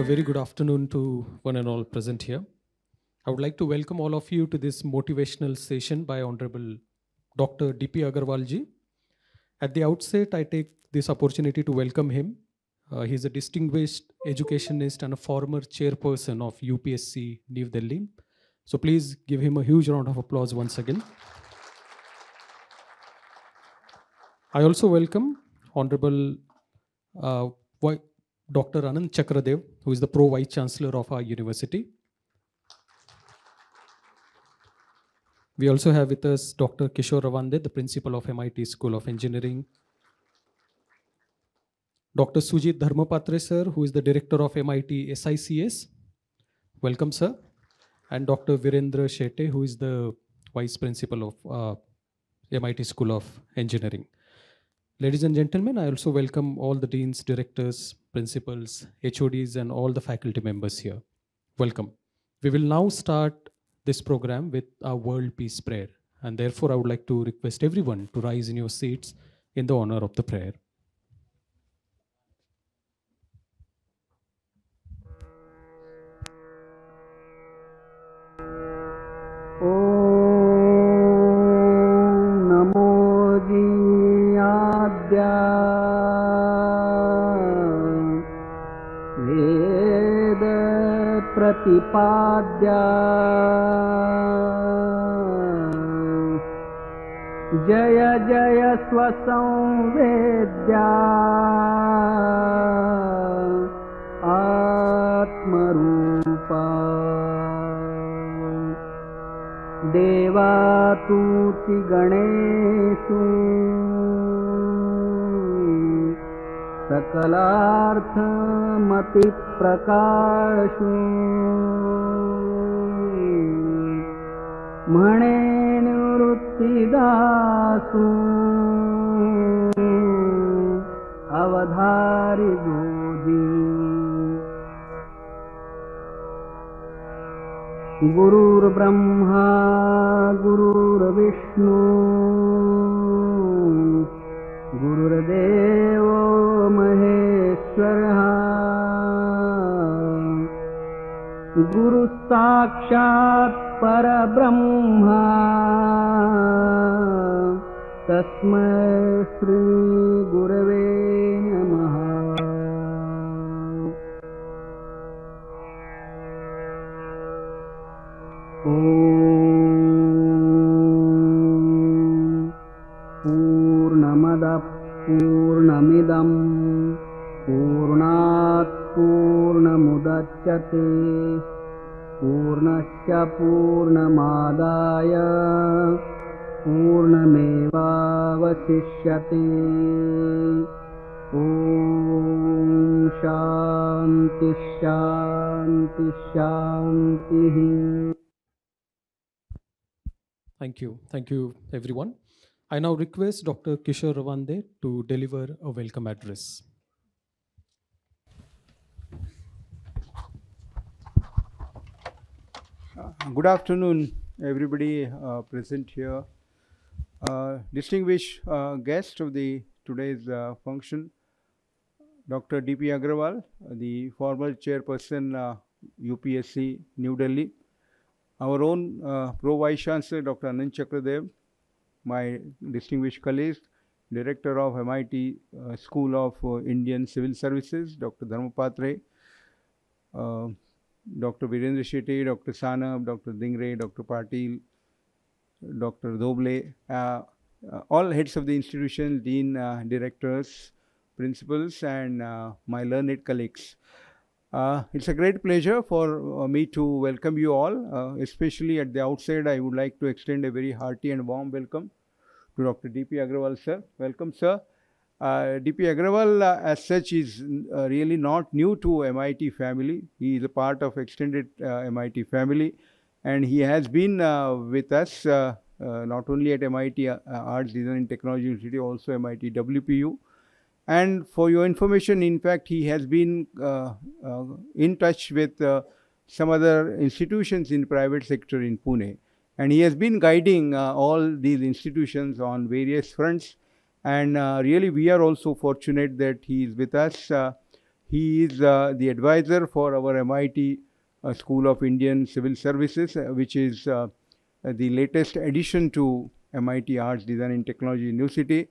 A very good afternoon to one and all present here. I would like to welcome all of you to this motivational session by Honorable Dr. D.P. Agarwalji. At the outset, I take this opportunity to welcome him. Uh, he is a distinguished educationist and a former chairperson of UPSC New Delhi. So please give him a huge round of applause once again. I also welcome Honorable uh, Dr. Anand Chakradev, who is the Pro Vice Chancellor of our university. We also have with us Dr. Kishore Rawande, the Principal of MIT School of Engineering. Dr. Sujit Dharmapatre, sir, who is the Director of MIT SICS. Welcome, sir. And Dr. Virendra Shete, who is the Vice Principal of uh, MIT School of Engineering. Ladies and gentlemen, I also welcome all the deans, directors, principals, HODs, and all the faculty members here. Welcome. We will now start this program with our World Peace Prayer. And therefore, I would like to request everyone to rise in your seats in the honor of the prayer. प्रतिपाद्या जय जय स्वसंवेद्या आत्मरूपा देवा तु कलार्थमतिप्रका मणे निवृत्तिदासु अवधारि बोधि गुरुर्ब्रह्मा गुरुर्विष्णु गुरुर्देवो महेश्वरः गुरुसाक्षात् परब्रह्मा तस्मै श्रीगुरवे मुदच्यते पूर्णस्य पूर्णमादाय पूर्णमेवावशिष्यते ॐ शान्ति शान्ति शान्तिः Thank you. Thank you, everyone. I now request Dr. Kishore Ravande to deliver a welcome address. good afternoon, everybody uh, present here. Uh, distinguished uh, guest of the today's uh, function, Dr. D.P. Agrawal, the former chairperson UPSC uh, New Delhi. Our own uh, Pro Vice Chancellor, Dr. Anand Chakradev, my distinguished colleague, Director of MIT School of Indian Civil Services, Dr. Dharmapatre. Dr. Virendra Dr. Sanab, Dr. Dingre, Dr. Patil, Dr. Doble, uh, uh, all heads of the institution, dean, uh, directors, principals, and uh, my learned colleagues. it's a great pleasure for me to welcome you all, especially at the outset. I would like to extend a very hearty and warm welcome to Dr. D.P. Agrawal, sir. Welcome, sir. Uh, D.P. Agrawal, uh, as such, is uh, really not new to MIT family. He is a part of extended MIT family, and he has been with us not only at MIT Arts, Design and Technology Institute, also MIT WPU. And for your information, in fact, he has been uh, uh, in touch with uh, some other institutions in private sector in Pune. And he has been guiding all these institutions on various fronts. And uh, really, we are also fortunate that he is with us. Uh, he is uh, the advisor for our MIT School of Indian Civil Services, which is the latest addition to MIT Arts Design and Technology University.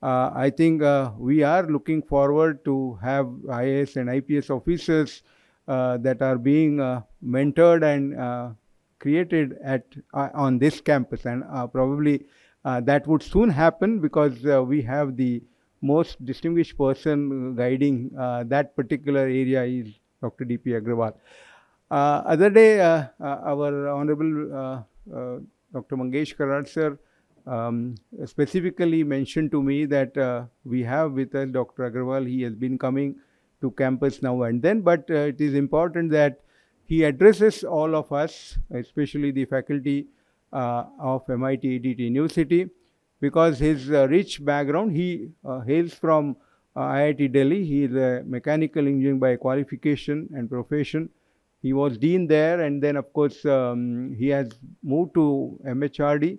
Uh, I think uh, we are looking forward to have IS and IPS officers uh, that are being mentored and created at on this campus, and probably uh, that would soon happen because uh, we have the most distinguished person guiding uh, that particular area is Dr. D.P. Agrawal. other day, our Honorable Dr. Mangesh Karad sir um, specifically mentioned to me that uh, we have with us Dr. Agrawal. He has been coming to campus now and then, but uh, it is important that he addresses all of us, especially the faculty uh, of MIT EDT New City. Because his uh, rich background, he uh, hails from IIT Delhi. He is a mechanical engineer by qualification and profession. He was dean there, and then, of course, um, he has moved to MHRD,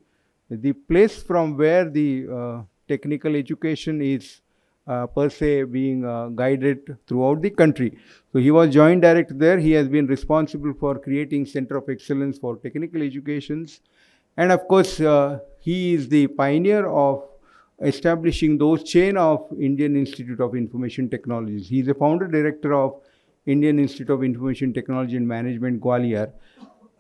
the place from where the technical education is uh, per se being uh, guided throughout the country. So he was joint director there. He has been responsible for creating Center of Excellence for Technical Educations and of course, uh, he is the pioneer of establishing those chain of Indian Institute of Information Technologies. He is a founder director of Indian Institute of Information Technology and Management, Gwalior.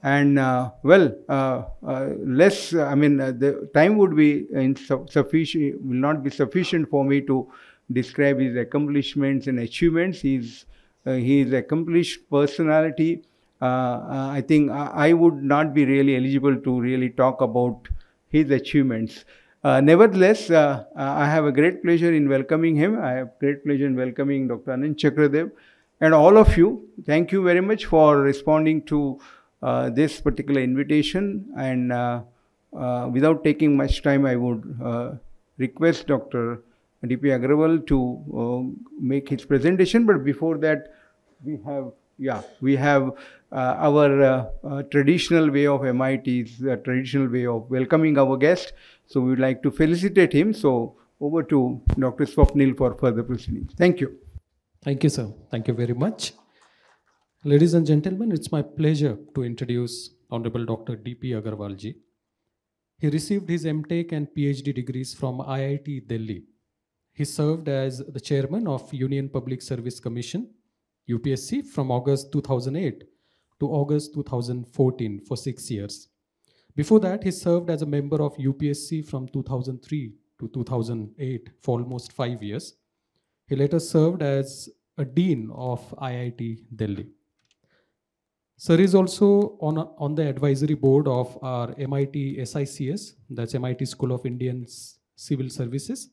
And uh, well, uh, uh, less, I mean, uh, the time would be insufficient, will not be sufficient for me to describe his accomplishments and achievements. He's, uh, he is accomplished personality uh, uh, I think I, I, would not be really eligible to really talk about his achievements. Uh, nevertheless, I have a great pleasure in welcoming him. I have great pleasure in welcoming Dr. Anand Chakradev and all of you. Thank you very much for responding to this particular invitation. And without taking much time, I would request Dr. D.P. Agrawal to uh, make his presentation. But before that, we have, yeah, we have uh, our uh, uh, traditional way of MIT's traditional way of welcoming our guest. So we would like to felicitate him. So over to Dr. Swapnil for further proceedings. Thank you. Thank you, sir. Thank you very much. Ladies and gentlemen, it's my pleasure to introduce Honorable Dr. D.P. Agarwalji. He received his MTech and PhD degrees from IIT Delhi. He served as the chairman of Union Public Service Commission, UPSC, from August 2008 to August 2014 for six years. Before that, he served as a member of UPSC from 2003 to 2008 for almost five years. He later served as a dean of IIT Delhi. Sir is also on, a, on the advisory board of our MIT SICS, that's MIT School of Indian Civil Services.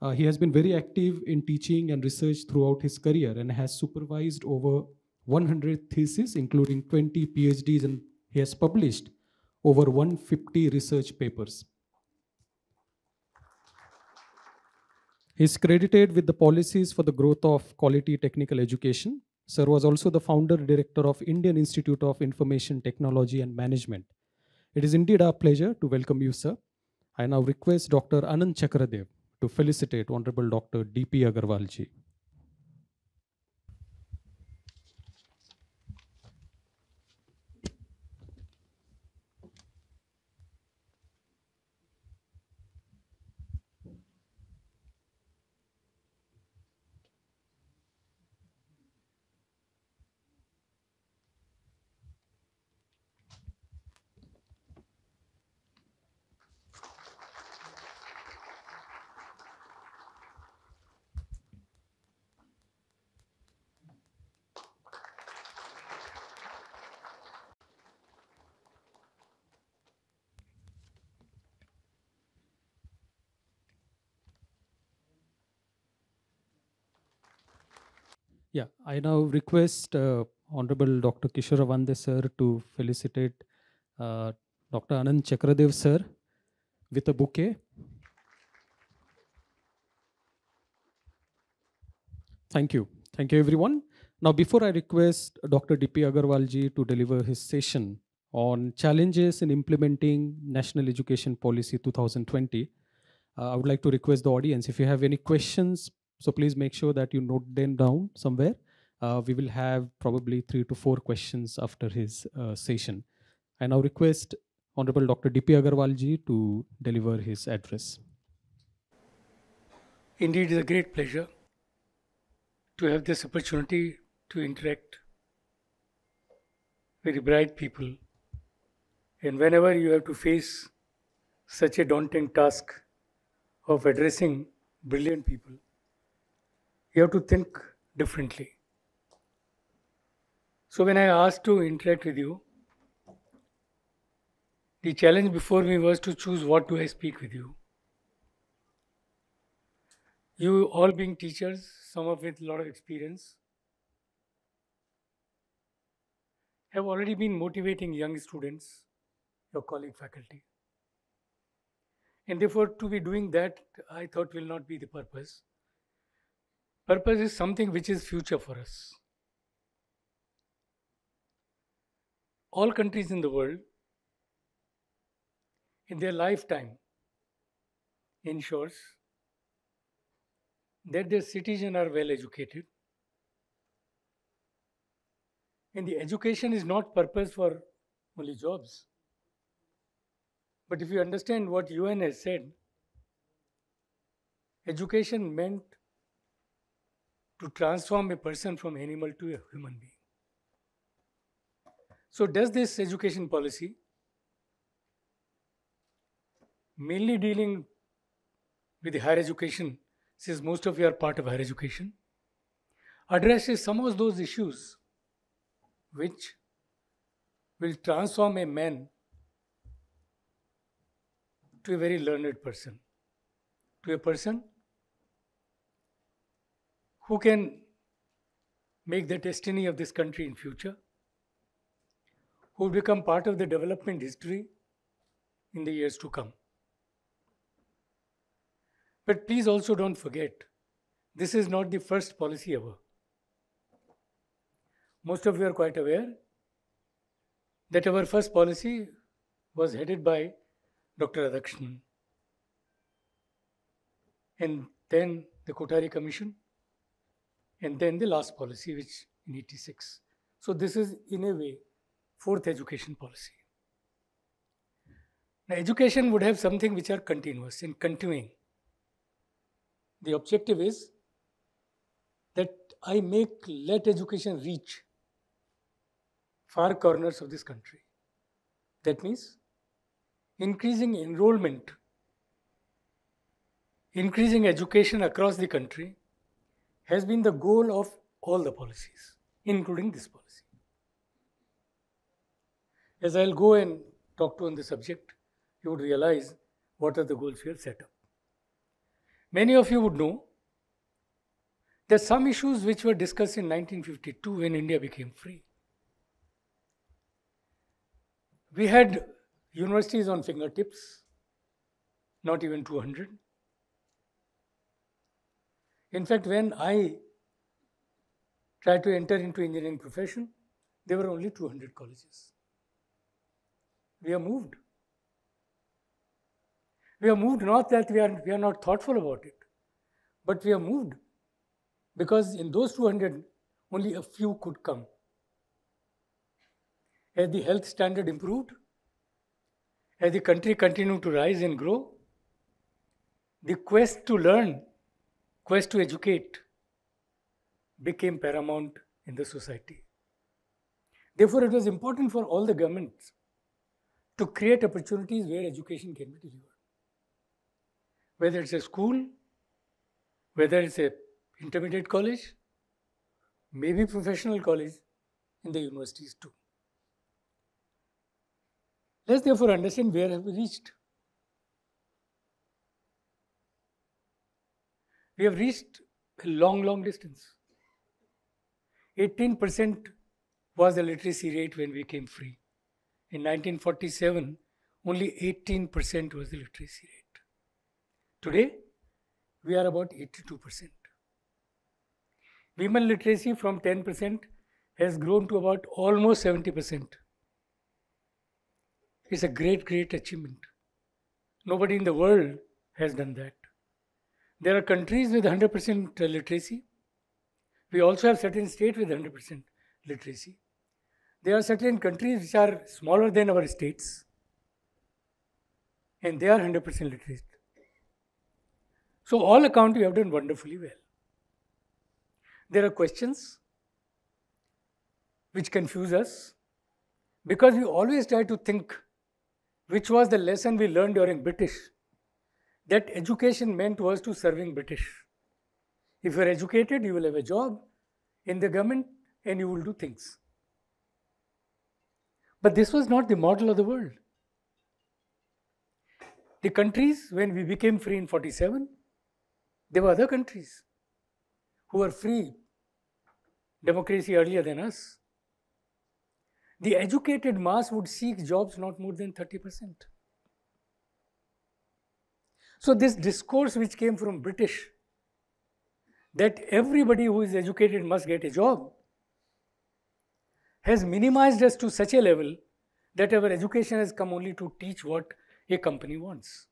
Uh, he has been very active in teaching and research throughout his career and has supervised over 100 theses, including 20 PhDs, and he has published over 150 research papers. He is credited with the policies for the growth of quality technical education. Sir was also the founder director of Indian Institute of Information Technology and Management. It is indeed our pleasure to welcome you, sir. I now request Dr. Anand Chakradev to felicitate Honorable Dr. D.P. Agarwalji. I now request uh, Honorable Dr. Kishoravande sir to felicitate uh, Dr. Anand Chakradev sir with a bouquet. Thank you. Thank you, everyone. Now, before I request Dr. D.P. Agarwalji to deliver his session on challenges in implementing National Education Policy 2020, uh, I would like to request the audience if you have any questions, so please make sure that you note them down somewhere. Uh, we will have probably three to four questions after his uh, session. I now request Honorable Dr. D.P. Agarwalji to deliver his address. Indeed, it is a great pleasure to have this opportunity to interact with bright people. And whenever you have to face such a daunting task of addressing brilliant people, you have to think differently so, when I asked to interact with you, the challenge before me was to choose what do I speak with you. You all being teachers, some of with a lot of experience, have already been motivating young students, your colleague faculty. And therefore, to be doing that, I thought will not be the purpose. Purpose is something which is future for us. all countries in the world in their lifetime ensures that their citizens are well educated and the education is not purpose for only jobs. But if you understand what UN has said, education meant to transform a person from animal to a human being. So, does this education policy mainly dealing with the higher education, since most of you are part of higher education, addresses some of those issues which will transform a man to a very learned person, to a person who can make the destiny of this country in future who become part of the development history in the years to come. But please also don't forget, this is not the first policy ever. Most of you are quite aware that our first policy was headed by Dr. Radhakrishnan and then the Kotari Commission, and then the last policy, which in 86. So this is in a way fourth education policy. Now, education would have something which are continuous and continuing. The objective is that I make let education reach far corners of this country. That means increasing enrollment, increasing education across the country has been the goal of all the policies, including this policy. As I'll go and talk to on the subject, you would realize what are the goals we have set up. Many of you would know that some issues which were discussed in 1952 when India became free. We had universities on fingertips, not even 200. In fact, when I tried to enter into engineering profession, there were only 200 colleges we are moved. We are moved not that we are, we are not thoughtful about it, but we are moved because in those 200, only a few could come. As the health standard improved, as the country continued to rise and grow, the quest to learn, quest to educate, became paramount in the society. Therefore, it was important for all the governments to create opportunities where education can be delivered. Whether it's a school, whether it's a intermediate college, maybe professional college, in the universities too. Let's therefore understand where have we reached. We have reached a long, long distance. 18% was the literacy rate when we came free. In 1947, only 18% was the literacy rate. Today, we are about 82%. Women literacy from 10% has grown to about almost 70%. It's a great, great achievement. Nobody in the world has done that. There are countries with 100% literacy. We also have certain states with 100% literacy there are certain countries which are smaller than our states and they are 100% literate. So, all account we have done wonderfully well. There are questions which confuse us because we always try to think which was the lesson we learned during British that education meant was to serving British. If you are educated, you will have a job in the government and you will do things. But this was not the model of the world. The countries, when we became free in 47, there were other countries who were free, democracy earlier than us. The educated mass would seek jobs not more than 30%. So this discourse which came from British, that everybody who is educated must get a job, has minimized us to such a level that our education has come only to teach what a company wants.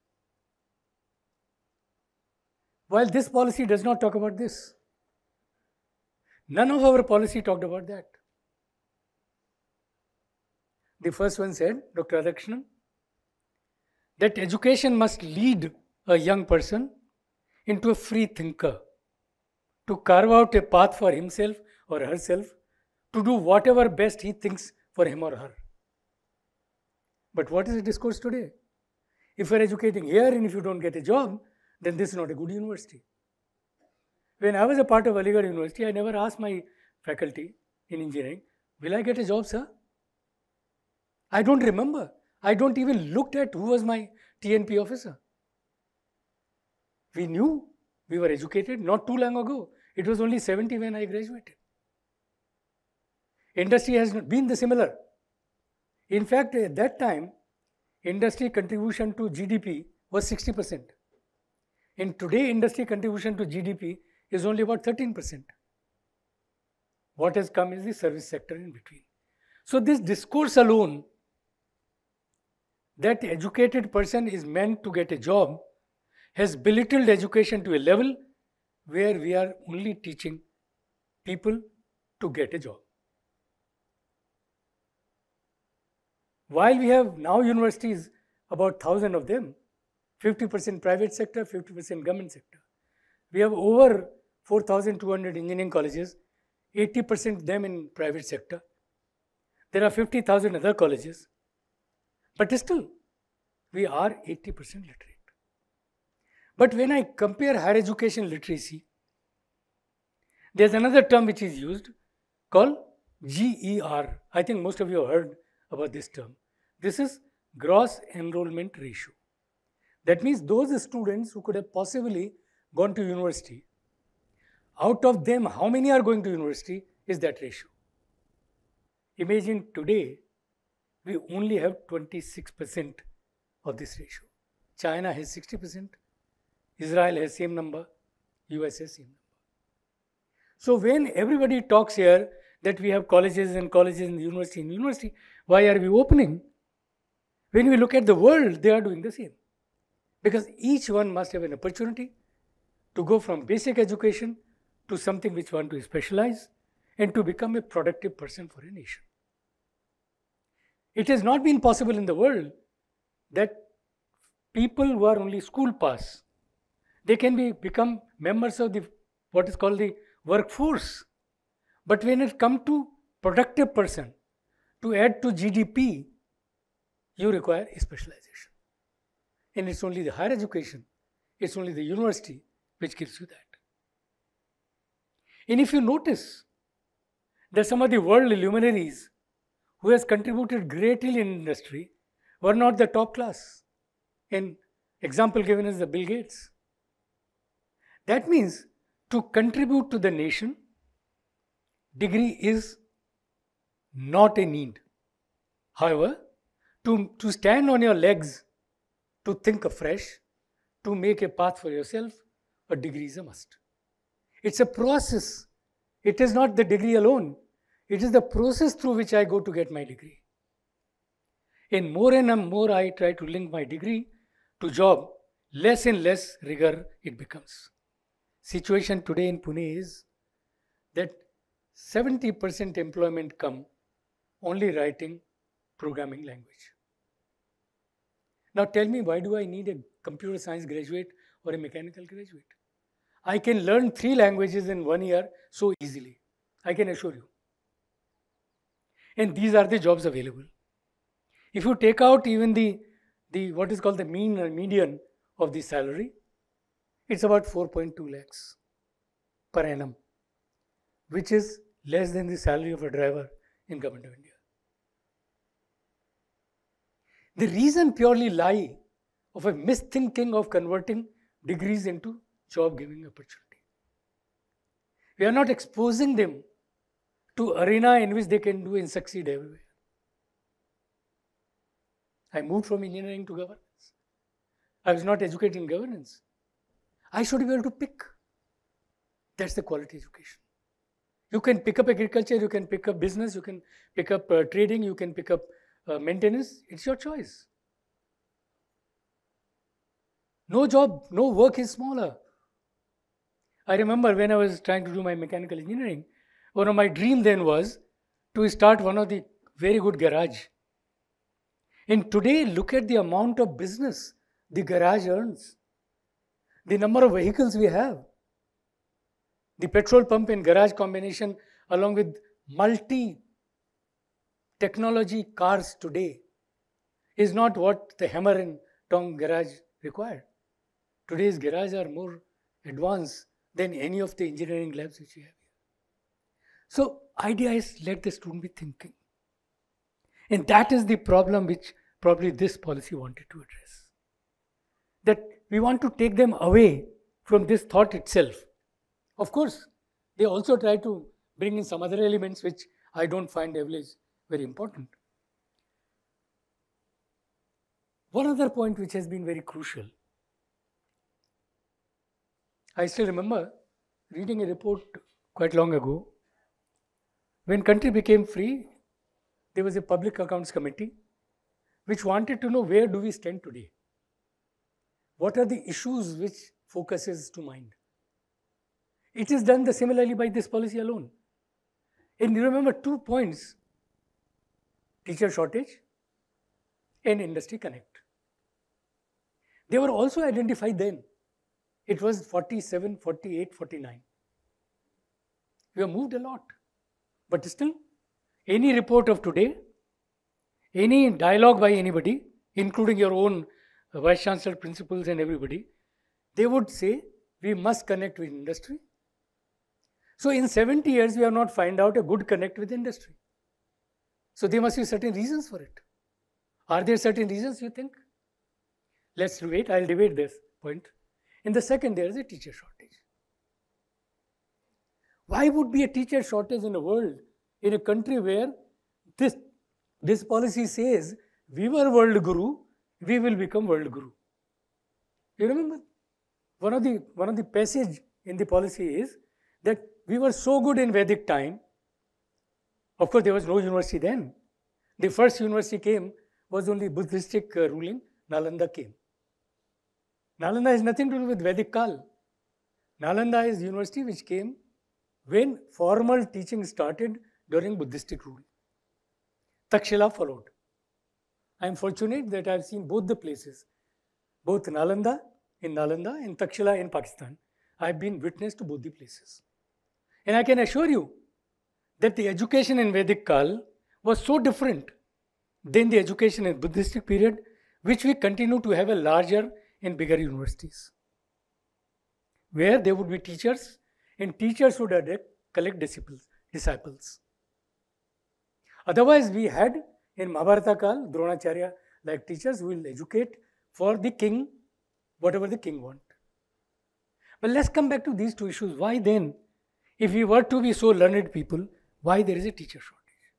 While this policy does not talk about this, none of our policy talked about that. The first one said, Dr. Adakshinan, that education must lead a young person into a free thinker to carve out a path for himself or herself to do whatever best he thinks for him or her. But what is the discourse today? If you're educating here and if you don't get a job, then this is not a good university. When I was a part of Aligarh University, I never asked my faculty in engineering, will I get a job, sir? I don't remember. I don't even looked at who was my TNP officer. We knew, we were educated not too long ago. It was only 70 when I graduated. Industry has been the similar. In fact, at that time, industry contribution to GDP was 60%. In today, industry contribution to GDP is only about 13%. What has come is the service sector in between. So this discourse alone that educated person is meant to get a job has belittled education to a level where we are only teaching people to get a job. While we have now universities, about 1,000 of them, 50% private sector, 50% government sector. We have over 4,200 engineering colleges, 80% of them in private sector. There are 50,000 other colleges. But still, we are 80% literate. But when I compare higher education literacy, there's another term which is used called GER. I think most of you have heard about this term. This is gross enrollment ratio. That means those students who could have possibly gone to university, out of them, how many are going to university is that ratio. Imagine today, we only have 26% of this ratio. China has 60%, Israel has same number, US has same number. So when everybody talks here that we have colleges and colleges and university and university, why are we opening? When we look at the world, they are doing the same. Because each one must have an opportunity to go from basic education to something which one to specialize and to become a productive person for a nation. It has not been possible in the world that people who are only school pass, they can be, become members of the what is called the workforce. But when it comes to productive person, to add to GDP, you require specialization. And it's only the higher education, it's only the university which gives you that. And if you notice that some of the worldly luminaries who has contributed greatly in industry were not the top class. and example given is the Bill Gates. That means to contribute to the nation, degree is not a need. However, to, to stand on your legs, to think afresh, to make a path for yourself, a degree is a must. It's a process. It is not the degree alone, it is the process through which I go to get my degree. And more and more I try to link my degree to job, less and less rigor it becomes. Situation today in Pune is that 70% employment come only writing programming language. Now tell me, why do I need a computer science graduate or a mechanical graduate? I can learn three languages in one year so easily. I can assure you. And these are the jobs available. If you take out even the, the what is called the mean or uh, median of the salary, it's about 4.2 lakhs per annum, which is less than the salary of a driver in government of India. The reason purely lie of a misthinking of converting degrees into job giving opportunity. We are not exposing them to arena in which they can do and succeed everywhere. I moved from engineering to governance. I was not educated in governance. I should be able to pick. That's the quality education. You can pick up agriculture, you can pick up business, you can pick up uh, trading, you can pick up uh, maintenance. It's your choice. No job, no work is smaller. I remember when I was trying to do my mechanical engineering, one of my dream then was to start one of the very good garage. And today, look at the amount of business the garage earns, the number of vehicles we have, the petrol pump and garage combination along with multi technology cars today is not what the hammer and tong garage required. Today's garages are more advanced than any of the engineering labs which we have So idea is let the student be thinking. And that is the problem which probably this policy wanted to address. That we want to take them away from this thought itself of course, they also try to bring in some other elements which I don't find always very important. One other point which has been very crucial. I still remember reading a report quite long ago. When country became free, there was a public accounts committee which wanted to know where do we stand today? What are the issues which focuses to mind? It is done the similarly by this policy alone. And you remember two points, teacher shortage and industry connect. They were also identified then. It was 47, 48, 49. We have moved a lot. But still, any report of today, any dialogue by anybody, including your own vice chancellor, principals, and everybody, they would say we must connect with industry so in 70 years, we have not found out a good connect with industry. So there must be certain reasons for it. Are there certain reasons you think? Let's debate. I'll debate this point. In the second, there is a teacher shortage. Why would be a teacher shortage in a world, in a country where this, this policy says we were world guru, we will become world guru. You remember? One of the one of the passage in the policy is that we were so good in Vedic time. Of course, there was no university then. The first university came was only Buddhistic uh, ruling. Nalanda came. Nalanda has nothing to do with Vedic Kal. Nalanda is university which came when formal teaching started during Buddhistic rule. Takshila followed. I am fortunate that I have seen both the places, both Nalanda in Nalanda and Takshila in Pakistan. I have been witness to both the places. And I can assure you that the education in Vedic Kal was so different than the education in Buddhistic period, which we continue to have a larger and bigger universities, where there would be teachers, and teachers would adapt, collect disciples, disciples. Otherwise, we had in Mahabharata Kal, Dronacharya like teachers who will educate for the king, whatever the king want. But let's come back to these two issues. Why then if we were to be so learned people, why there is a teacher shortage?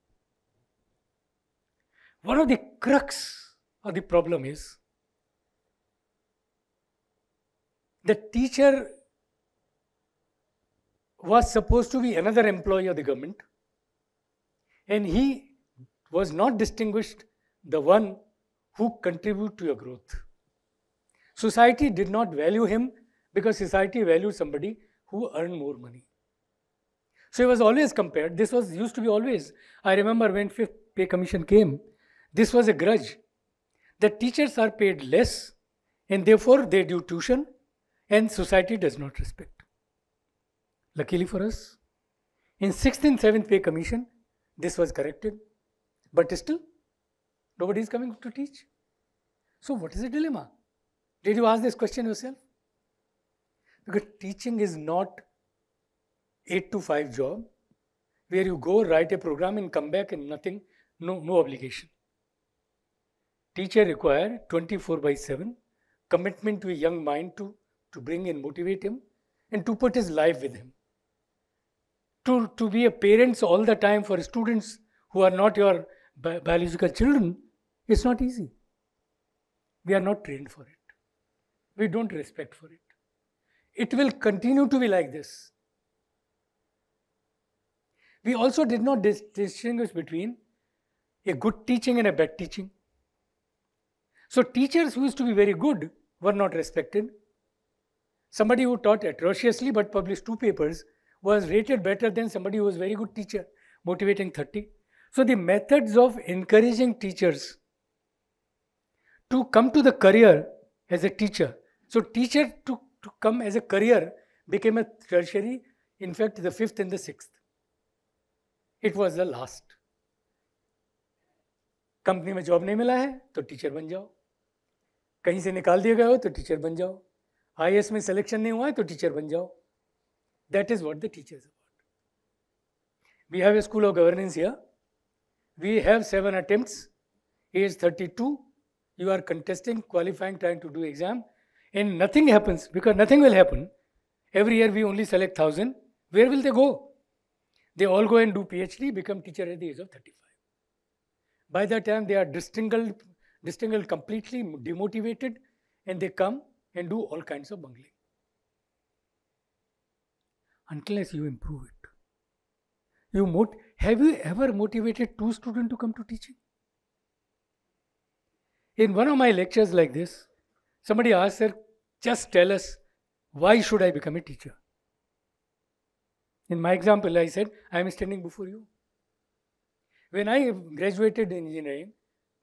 One of the crux of the problem is the teacher was supposed to be another employee of the government and he was not distinguished the one who contribute to your growth. Society did not value him because society valued somebody who earned more money. So it was always compared. This was used to be always. I remember when fifth pay commission came, this was a grudge. The teachers are paid less and therefore they do tuition and society does not respect. Luckily for us, in sixth and seventh pay commission, this was corrected. But still, nobody is coming to teach. So what is the dilemma? Did you ask this question yourself? Because teaching is not 8 to 5 job where you go write a program and come back and nothing no no obligation teacher require 24 by 7 commitment to a young mind to to bring and motivate him and to put his life with him to to be a parents all the time for students who are not your bi biological children it's not easy we are not trained for it we don't respect for it it will continue to be like this we also did not dis distinguish between a good teaching and a bad teaching. So teachers who used to be very good were not respected. Somebody who taught atrociously but published two papers was rated better than somebody who was very good teacher, motivating 30. So the methods of encouraging teachers to come to the career as a teacher. So teacher to, to come as a career became a tertiary, in fact the fifth and the sixth. It was the last company में job नहीं मिला है तो teacher बन जाओ कहीं से निकाल दिया गया हो तो टीचर बन जाओ आई एस में सिलेक्शन नहीं हुआ है तो टीचर बन जाओ that is what the teacher we have a school of governance here we have seven attempt as thirty two you are contesting qualifying trying to do exam and nothing happens because nothing will happen every year we only select thousand where will they go They all go and do PhD, become teacher at the age of 35. By that time, they are distingled, distinguished completely demotivated, and they come and do all kinds of bungling. Unless you improve it. You mot- have you ever motivated two students to come to teaching? In one of my lectures like this, somebody asked, Sir, just tell us why should I become a teacher? In my example, I said, I am standing before you. When I graduated in engineering,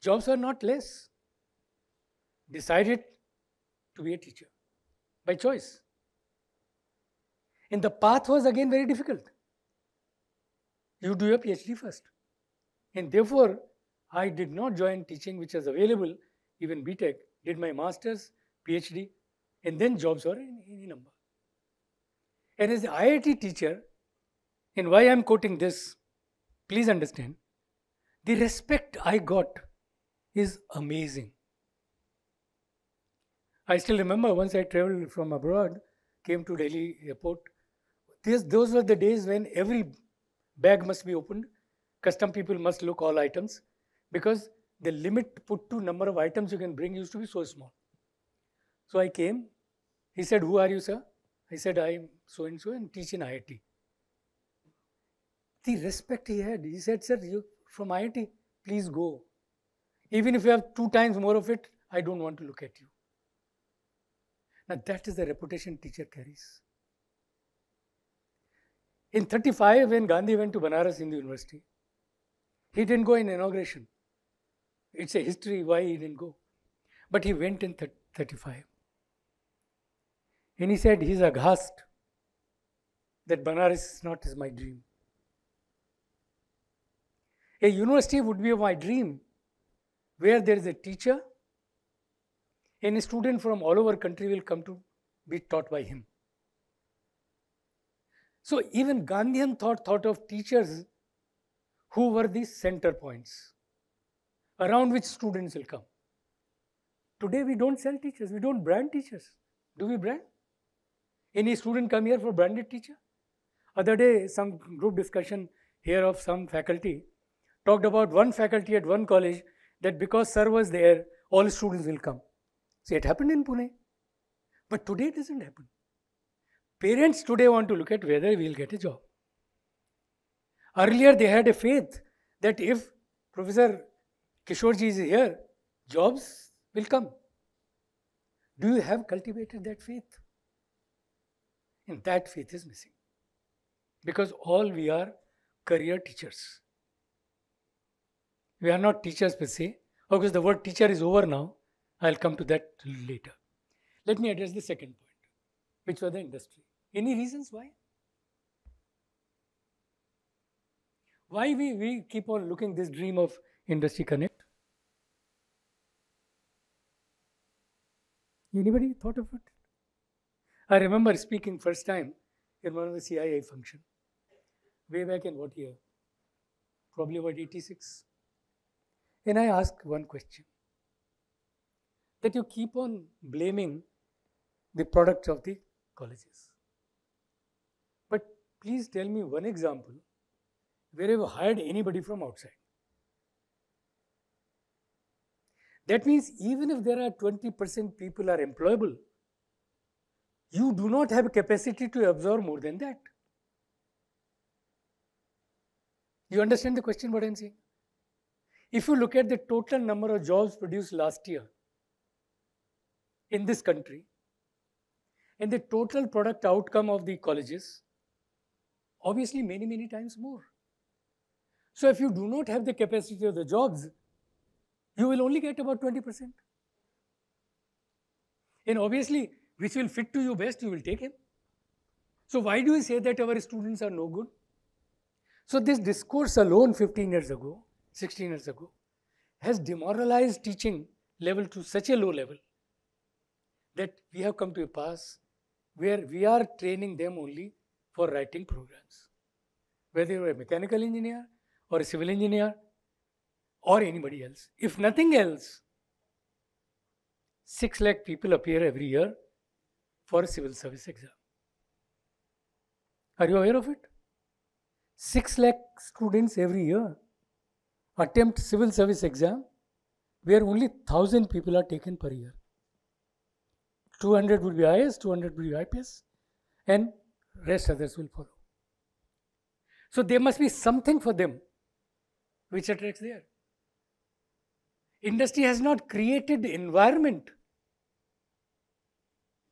jobs were not less. Decided to be a teacher by choice. And the path was again very difficult. You do your PhD first. And therefore, I did not join teaching which was available, even BTEC, did my master's, PhD, and then jobs were in any number. And as an IIT teacher, and why I'm quoting this, please understand. The respect I got is amazing. I still remember once I traveled from abroad, came to Delhi airport. This, those were the days when every bag must be opened, custom people must look all items because the limit put to number of items you can bring used to be so small. So I came, he said, Who are you, sir? I said, I'm so and so and teach in IIT the respect he had. He said, Sir, you from IIT, please go. Even if you have two times more of it, I don't want to look at you. Now, that is the reputation teacher carries. In 35, when Gandhi went to Banaras Hindu University, he didn't go in inauguration. It's a history why he didn't go. But he went in 35. And he said, he's aghast that Banaras is not is my dream. A university would be my dream where there is a teacher and a student from all over country will come to be taught by him. So even Gandhian thought thought of teachers who were the center points around which students will come. Today we don't sell teachers, we don't brand teachers. Do we brand? Any student come here for branded teacher? Other day some group discussion here of some faculty talked about one faculty at one college that because sir was there, all students will come. See, it happened in Pune. But today it doesn't happen. Parents today want to look at whether we'll get a job. Earlier they had a faith that if Professor Kishoreji is here, jobs will come. Do you have cultivated that faith? And that faith is missing. Because all we are career teachers. We are not teachers per se. Of course, the word teacher is over now. I'll come to that later. Let me address the second point, which was the industry. Any reasons why? Why we, we keep on looking this dream of industry connect? Anybody thought of it? I remember speaking first time in one of the CIA function, way back in what year? Probably about 86, and I ask one question that you keep on blaming the products of the colleges. But please tell me one example where you've hired anybody from outside. That means even if there are 20% people are employable, you do not have capacity to absorb more than that. You understand the question what I'm saying? If you look at the total number of jobs produced last year in this country, and the total product outcome of the colleges, obviously many, many times more. So if you do not have the capacity of the jobs, you will only get about 20%. And obviously, which will fit to you best, you will take him. So why do we say that our students are no good? So this discourse alone 15 years ago 16 years ago, has demoralized teaching level to such a low level that we have come to a pass where we are training them only for writing programs. Whether you're a mechanical engineer or a civil engineer or anybody else. If nothing else, 6 lakh people appear every year for a civil service exam. Are you aware of it? 6 lakh students every year attempt civil service exam where only 1000 people are taken per year. 200 will be IS, 200 will be IPS and rest others will follow. So there must be something for them which attracts there. Industry has not created environment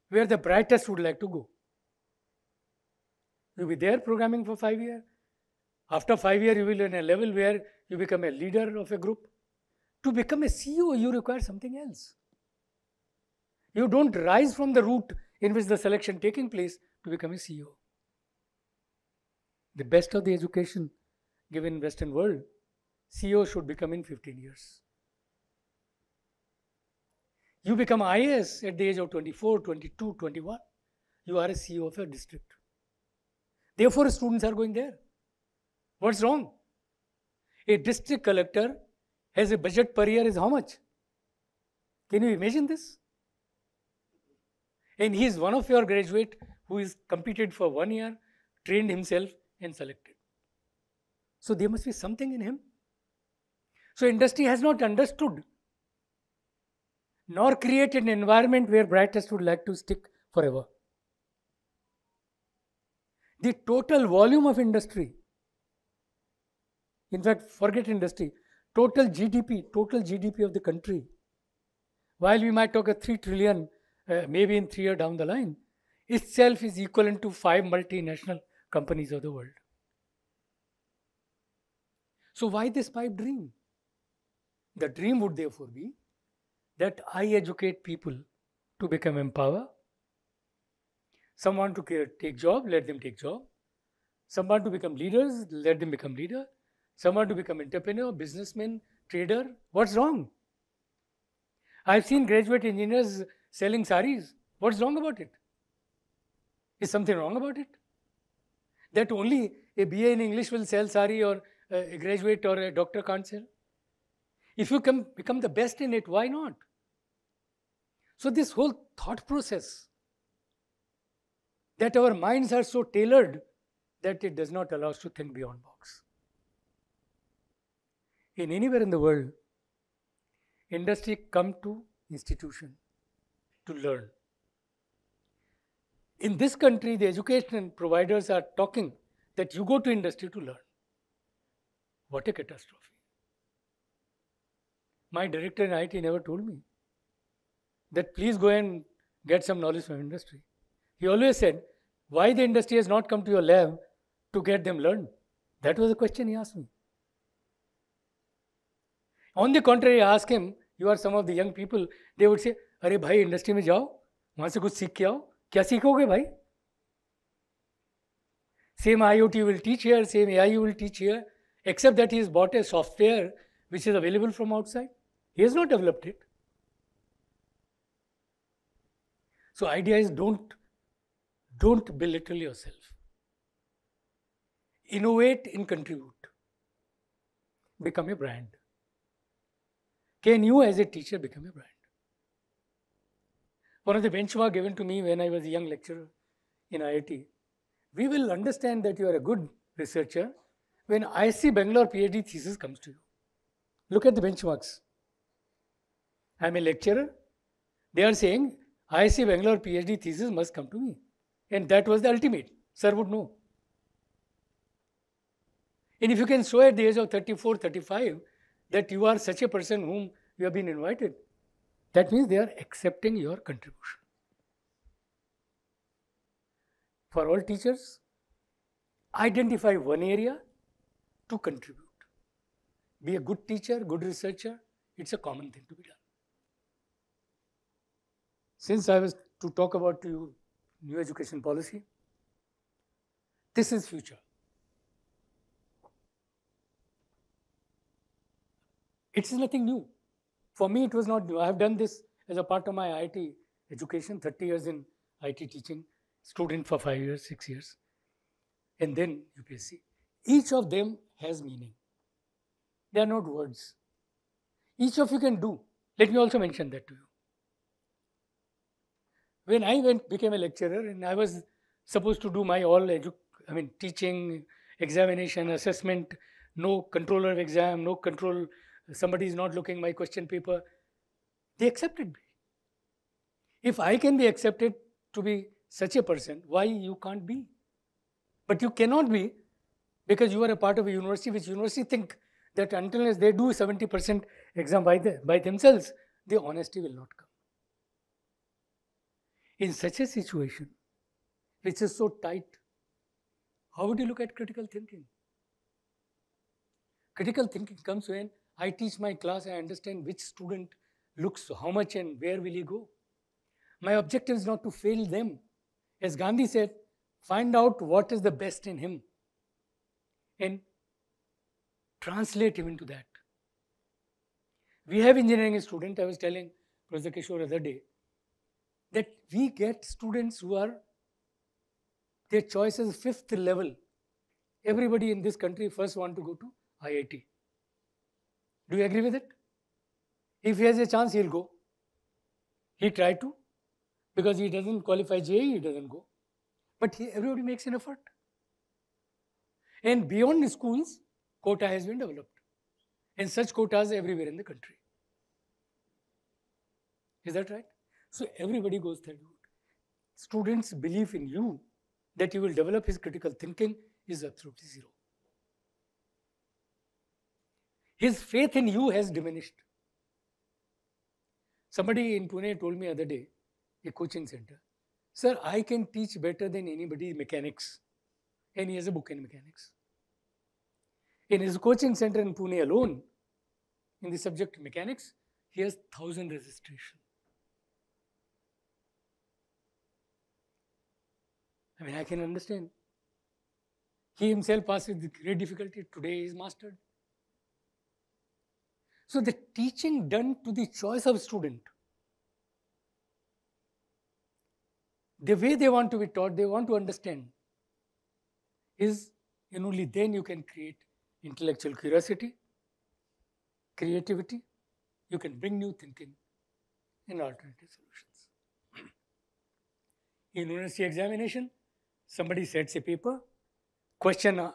where the brightest would like to go. You'll be there programming for five years, after five years, you will in a level where you become a leader of a group. To become a CEO, you require something else. You don't rise from the root in which the selection taking place to become a CEO. The best of the education given Western world, CEO should become in 15 years. You become IAS at the age of 24, 22, 21. You are a CEO of a district. Therefore, students are going there. What's wrong? A district collector has a budget per year is how much? Can you imagine this? And he is one of your graduate who is competed for one year, trained himself and selected. So there must be something in him. So industry has not understood nor created an environment where brightest would like to stick forever. The total volume of industry in fact, forget industry, total GDP, total GDP of the country, while we might talk of 3 trillion, uh, maybe in three years down the line, itself is equivalent to five multinational companies of the world. So why this pipe dream? The dream would therefore be that I educate people to become empowered. Someone to take job, let them take job. Someone to become leaders, let them become leader someone to become entrepreneur, businessman, trader. What's wrong? I've seen graduate engineers selling saris. What's wrong about it? Is something wrong about it? That only a BA in English will sell sari or uh, a graduate or a doctor can't sell? If you can become the best in it, why not? So this whole thought process that our minds are so tailored that it does not allow us to think beyond bounds in anywhere in the world, industry come to institution to learn. In this country, the education providers are talking that you go to industry to learn. What a catastrophe. My director in IT never told me that please go and get some knowledge from industry. He always said, why the industry has not come to your lab to get them learned? That was the question he asked me. On the contrary, ask him, you are some of the young people, they would say, Are भाई industry mein जाओ wahan se kuch seekh ke aao." Kya seekhoge, भाई same IoT will teach here, same AI will teach here, except that he has bought a software which is available from outside. He has not developed it. So idea is don't, don't belittle yourself. Innovate and contribute. Become a brand. Can you, as a teacher, become a brand? One of the benchmarks given to me when I was a young lecturer in IIT, we will understand that you are a good researcher when IC Bangalore PhD thesis comes to you. Look at the benchmarks. I'm a lecturer. They are saying IC Bangalore PhD thesis must come to me. And that was the ultimate. Sir would know. And if you can show at the age of 34, 35 that you are such a person whom you have been invited. That means they are accepting your contribution. For all teachers, identify one area to contribute. Be a good teacher, good researcher, it's a common thing to be done. Since I was to talk about to you new education policy, this is future. It is nothing new. For me, it was not new. I have done this as a part of my IT education, 30 years in IT teaching, student for five years, six years, and then UPSC. Each of them has meaning. They are not words. Each of you can do. Let me also mention that to you. When I went, became a lecturer, and I was supposed to do my all edu- I mean, teaching, examination, assessment, no controller of exam, no control somebody is not looking my question paper. They accepted me. If I can be accepted to be such a person, why you can't be? But you cannot be because you are a part of a university which university think that until they do 70% exam by, the, by themselves, the honesty will not come. In such a situation, which is so tight, how would you look at critical thinking? Critical thinking comes when I teach my class, I understand which student looks how much and where will he go. My objective is not to fail them. As Gandhi said, find out what is the best in him and translate him into that. We have engineering student, I was telling Professor Kishore the other day, that we get students who are their choice is fifth level. Everybody in this country first want to go to IIT. Do you agree with it? If he has a chance, he'll go. He tried to. Because he doesn't qualify JE, he doesn't go. But he, everybody makes an effort. And beyond schools, quota has been developed. And such quotas everywhere in the country. Is that right? So everybody goes that route. Students' belief in you that you will develop his critical thinking is absolutely zero. His faith in you has diminished. Somebody in Pune told me other day, a coaching center, Sir, I can teach better than anybody mechanics. And he has a book in mechanics. In his coaching center in Pune alone, in the subject mechanics, he has 1000 registration. I mean, I can understand. He himself passed with great difficulty. Today he is mastered. So the teaching done to the choice of student, the way they want to be taught, they want to understand, is and only then you can create intellectual curiosity, creativity, you can bring new thinking and alternative solutions. In university examination, somebody sets a paper, question, uh,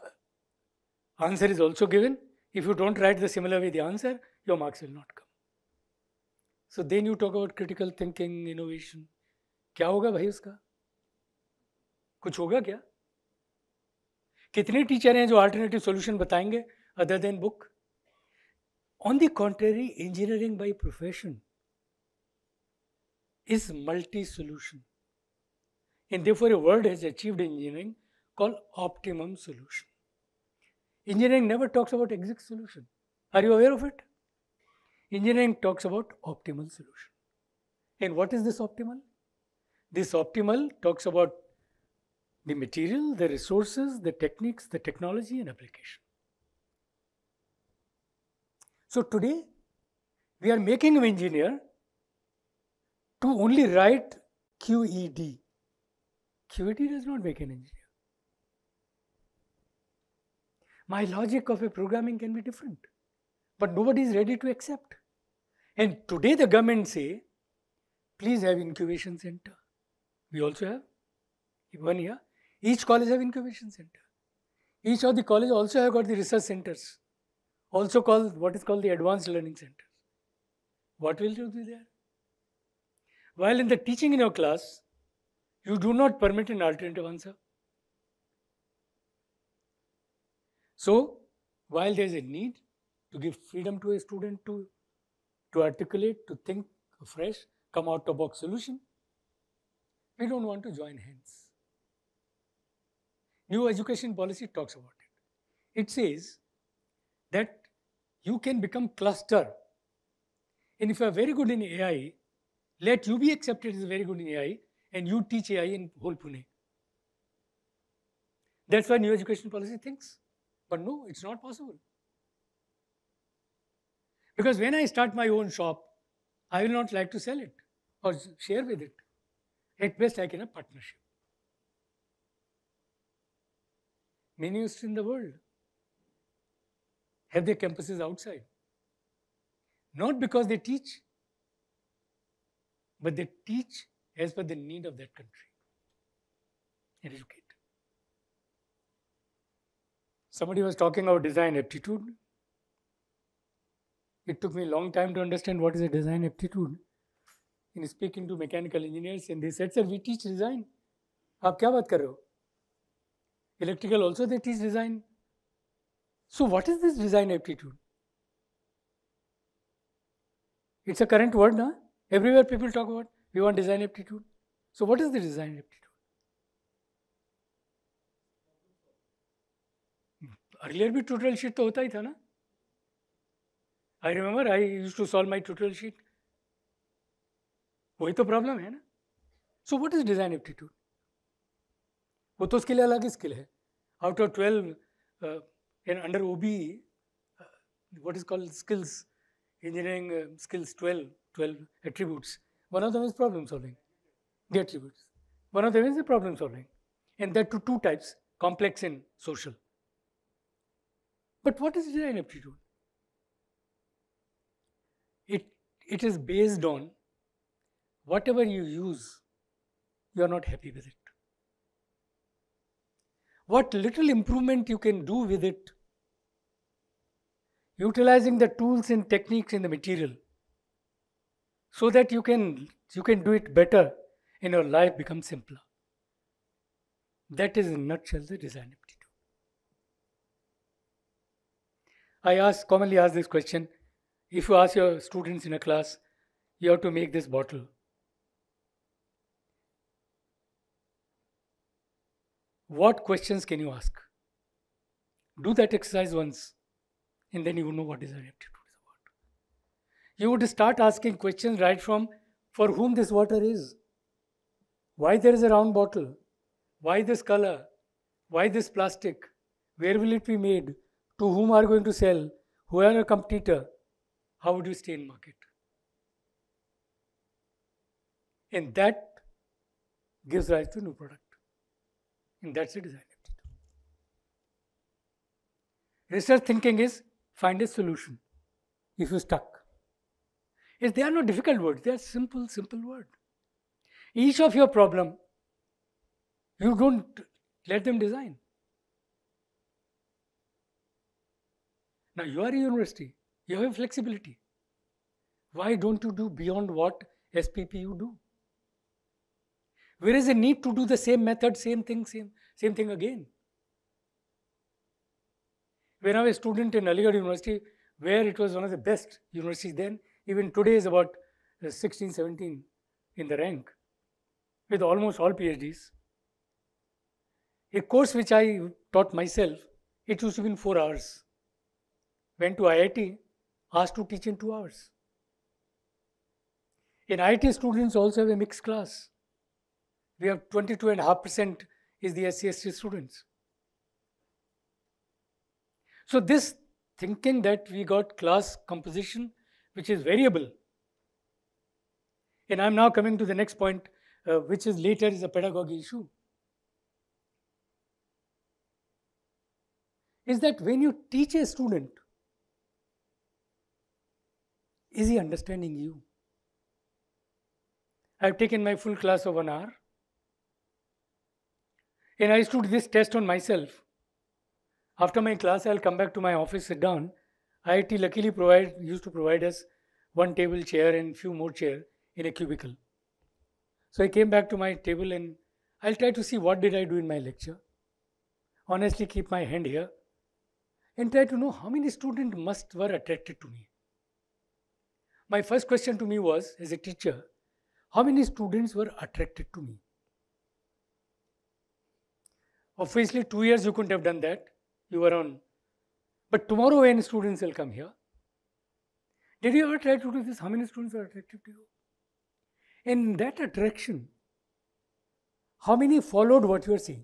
answer is also given. If you don't write the similar way the answer, your marks will not come. So then you talk about critical thinking, innovation. क्या होगा भाई उसका कुछ होगा क्या कितने teacher हैं जो अल्टरनेटिव सॉल्यूशन बताएंगे other than book on the contrary engineering by profession is multi-solution. And therefore, a word has achieved engineering called optimum solution. Engineering never talks about exact solution. Are you aware of it? engineering talks about optimal solution. And what is this optimal? This optimal talks about the material, the resources, the techniques, the technology and application. So today, we are making an engineer to only write QED. QED does not make an engineer. My logic of a programming can be different but nobody is ready to accept. And today the government say, please have incubation center. We also have one year. Each college have incubation center. Each of the college also have got the research centers, also called what is called the advanced learning center. What will you do there? While in the teaching in your class, you do not permit an alternative answer. So, while there is a need, to give freedom to a student to, to articulate, to think fresh, come out of box solution. We don't want to join hands. New education policy talks about it. It says that you can become cluster. And if you are very good in AI, let you be accepted as very good in AI and you teach AI in whole Pune. That's why new education policy thinks. But no, it's not possible. Because when I start my own shop, I will not like to sell it or share with it. At best, I can have partnership. Many universities in the world have their campuses outside. Not because they teach, but they teach as per the need of that country and educate. Somebody was talking about design aptitude. It took me a long time to understand what is a design aptitude. In speaking to mechanical engineers, and they said, sir, we teach design. आप क्या बात कर रहे हो? Electrical also they teach design. So what is this design aptitude? It's a current word, na? Everywhere people talk about we want design aptitude. So what is the design aptitude? Hmm, earlier, भी total sheet तो होता ही I remember I used to solve my tutorial sheet. वही तो problem है ना? So what is design aptitude? वो तो उसके लिए अलग skill है. Out of twelve, uh, under OBE, uh, what is called skills, engineering uh, skills 12 attributes. One of them is problem solving, the attributes. One of them is problem solving, and that to two types, complex and social. But what is design aptitude? It is based on whatever you use, you are not happy with it. What little improvement you can do with it, utilizing the tools and techniques in the material, so that you can, you can do it better and your life becomes simpler. That is in nutshell the design aptitude. I ask, commonly ask this question, if you ask your students in a class, you have to make this bottle. What questions can you ask? Do that exercise once, and then you will know what is adaptitude is about. You would start asking questions right from for whom this water is, why there is a round bottle, why this color, why this plastic, where will it be made, to whom are going to sell, who are a competitor, how would you stay in market? And that gives rise to new product. And that's the design Research thinking is find a solution if you're stuck. Yes, they are not difficult words, they are simple, simple words. Each of your problem, you don't let them design. Now you are a university. You have flexibility. Why don't you do beyond what SPP you do? Where is the need to do the same method, same thing, same, same thing again? When I was a student in Aligarh University, where it was one of the best universities then, even today is about uh, 16, 17 in the rank, with almost all PhDs. A course which I taught myself, it used to be in four hours. Went to IIT, asked to teach in two hours. In IT, students also have a mixed class. We have 22.5% is the SCST students. So this thinking that we got class composition, which is variable. And I'm now coming to the next point, uh, which is later is a pedagogy issue. Is that when you teach a student, is he understanding you? I've taken my full class of one hour. And I stood this test on myself. After my class, I'll come back to my office, sit down. IIT luckily provide, used to provide us one table chair and few more chair in a cubicle. So I came back to my table and I'll try to see what did I do in my lecture. Honestly, keep my hand here and try to know how many students must were attracted to me. My first question to me was, as a teacher, how many students were attracted to me? Obviously, two years you couldn't have done that. You were on. But tomorrow, when students will come here, did you ever try to do this? How many students are attracted to you? In that attraction, how many followed what you are saying?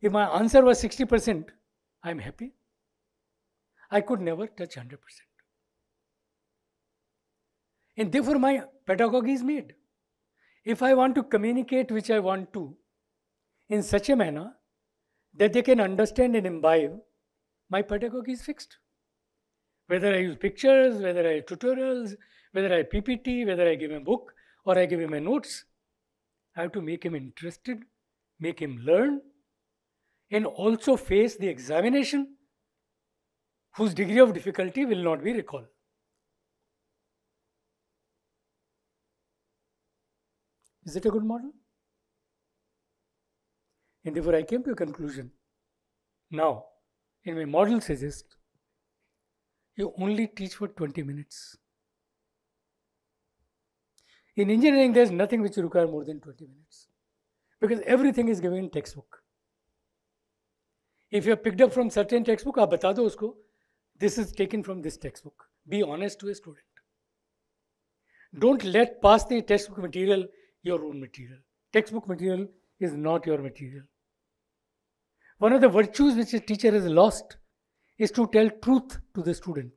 If my answer was 60%, I am happy. I could never touch 100%. And therefore, my pedagogy is made. If I want to communicate which I want to in such a manner that they can understand and imbibe, my pedagogy is fixed. Whether I use pictures, whether I have tutorials, whether I PPT, whether I give him a book or I give him a notes, I have to make him interested, make him learn, and also face the examination whose degree of difficulty will not be recalled. Is it a good model? And therefore, I came to a conclusion. Now, in my model suggests you only teach for 20 minutes. In engineering, there's nothing which requires require more than 20 minutes because everything is given in textbook. If you have picked up from certain textbook, आप this is taken from this textbook. Be honest to a student. Don't let pass the textbook material your own material. Textbook material is not your material. One of the virtues which a teacher has lost is to tell truth to the student.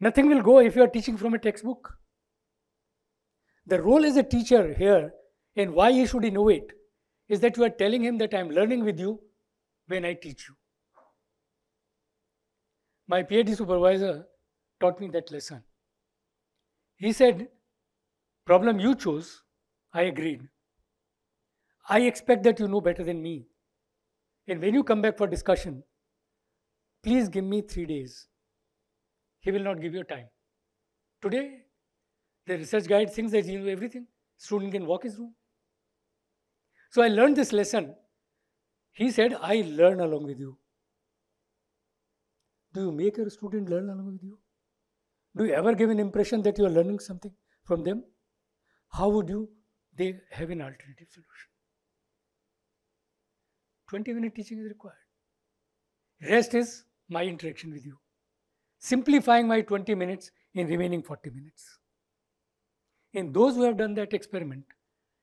Nothing will go if you are teaching from a textbook. The role as a teacher here and why he should innovate is that you are telling him that I am learning with you when I teach you. My PhD supervisor taught me that lesson. He said, problem you chose, I agreed. I expect that you know better than me. And when you come back for discussion, please give me three days. He will not give you time. Today, the research guide thinks that he knew everything. Student can walk his room. So I learned this lesson. He said, I learn along with you. Do you make your student learn along with you? Do you ever give an impression that you are learning something from them? how would you they have an alternative solution? 20 minute teaching is required. Rest is my interaction with you. Simplifying my 20 minutes in remaining 40 minutes. And those who have done that experiment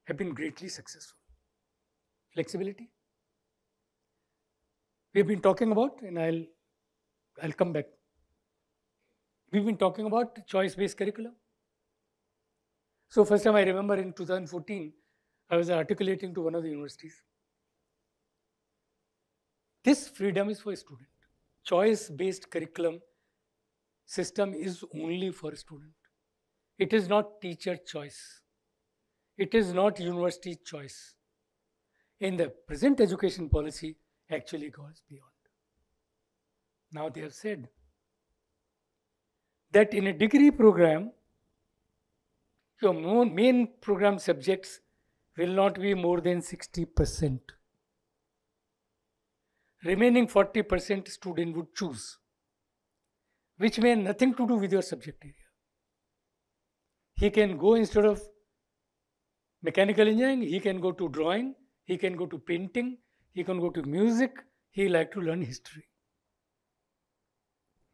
have been greatly successful. Flexibility. We've been talking about, and I'll I'll come back. We've been talking about choice-based curriculum. So first time I remember in 2014, I was articulating to one of the universities. This freedom is for a student. Choice-based curriculum system is only for a student. It is not teacher choice. It is not university choice. In the present education policy, actually goes beyond. Now they have said that in a degree program, your main program subjects will not be more than 60%. Remaining 40% student would choose, which may nothing to do with your subject area. He can go instead of mechanical engineering, he can go to drawing, he can go to painting, he can go to music, he like to learn history.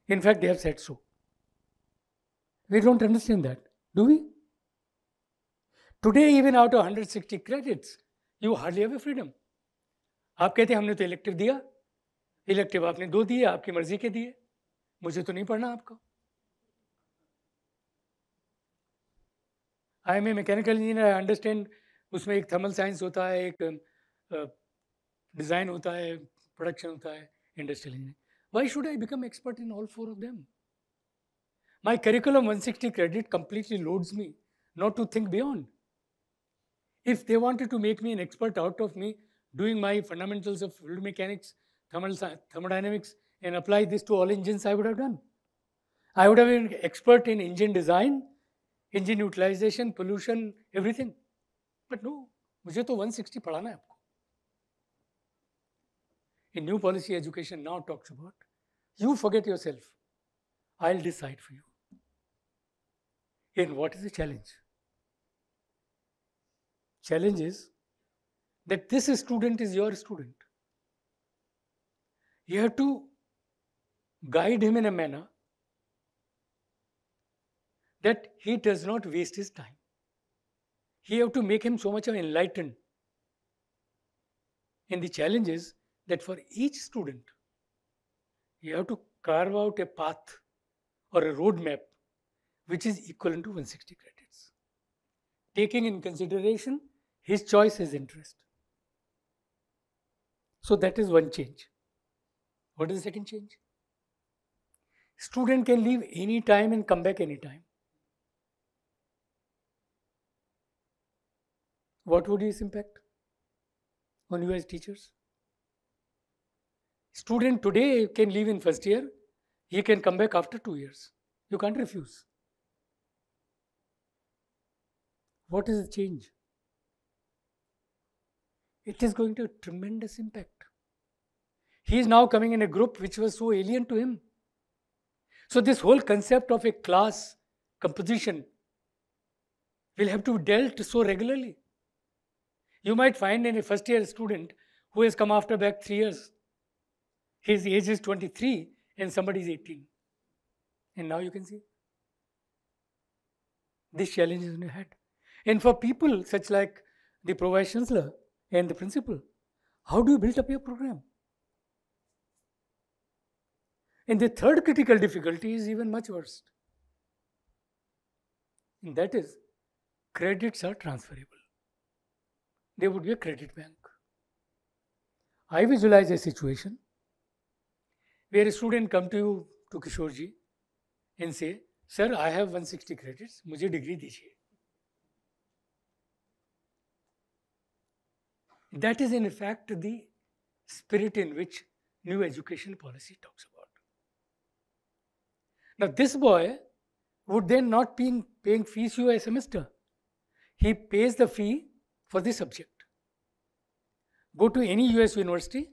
In fact, they have said so. We don't understand that, do we? Today even out of 160 credits you hardly have a freedom आप कहते हैं हमने तो elective दिया elective आपने दो दिए आपकी मर्जी के दिए मुझे तो नहीं पढ़ना आपको I am a mechanical engineer I understand उसमें एक थर्मल साइंस होता है एक डिज़ाइन होता है प्रोडक्शन होता है industrial engineer why should I become expert in all four of them my curriculum one sixty credit completely loads me not to think beyond If they wanted to make me an expert out of me, doing my fundamentals of fluid mechanics, thermal, thermodynamics, and apply this to all engines, I would have done. I would have been expert in engine design, engine utilization, pollution, everything. But no, मुझे तो 160 पढ़ाना है आपको. In new policy education now talks about, you forget yourself. I'll decide for you. And what is the challenge? challenge is that this student is your student. You have to guide him in a manner that he does not waste his time. He have to make him so much enlightened. And the challenge is that for each student, you have to carve out a path or a roadmap which is equivalent to 160 credits. Taking in consideration his choice is interest. So that is one change. What is the second change? Student can leave any time and come back any time. What would his impact on you as teachers? Student today can leave in first year, he can come back after two years. You can't refuse. What is the change? it is going to have tremendous impact. He is now coming in a group which was so alien to him. So, this whole concept of a class composition will have to be dealt so regularly. You might find in a first year student who has come after back three years, his age is 23 and somebody is 18. And now you can see this challenge is in your head. And for people such like the Provide Chancellor, and the principle. How do you build up your program? And the third critical difficulty is even much worse. And that is, credits are transferable. They would be a credit bank. I visualize a situation where a student come to you, to Kishorji, and say, Sir, I have 160 credits, मुझे degree दीजिए That is, in fact, the spirit in which new education policy talks about. Now, this boy would then not be paying fees you a semester. He pays the fee for the subject. Go to any US university,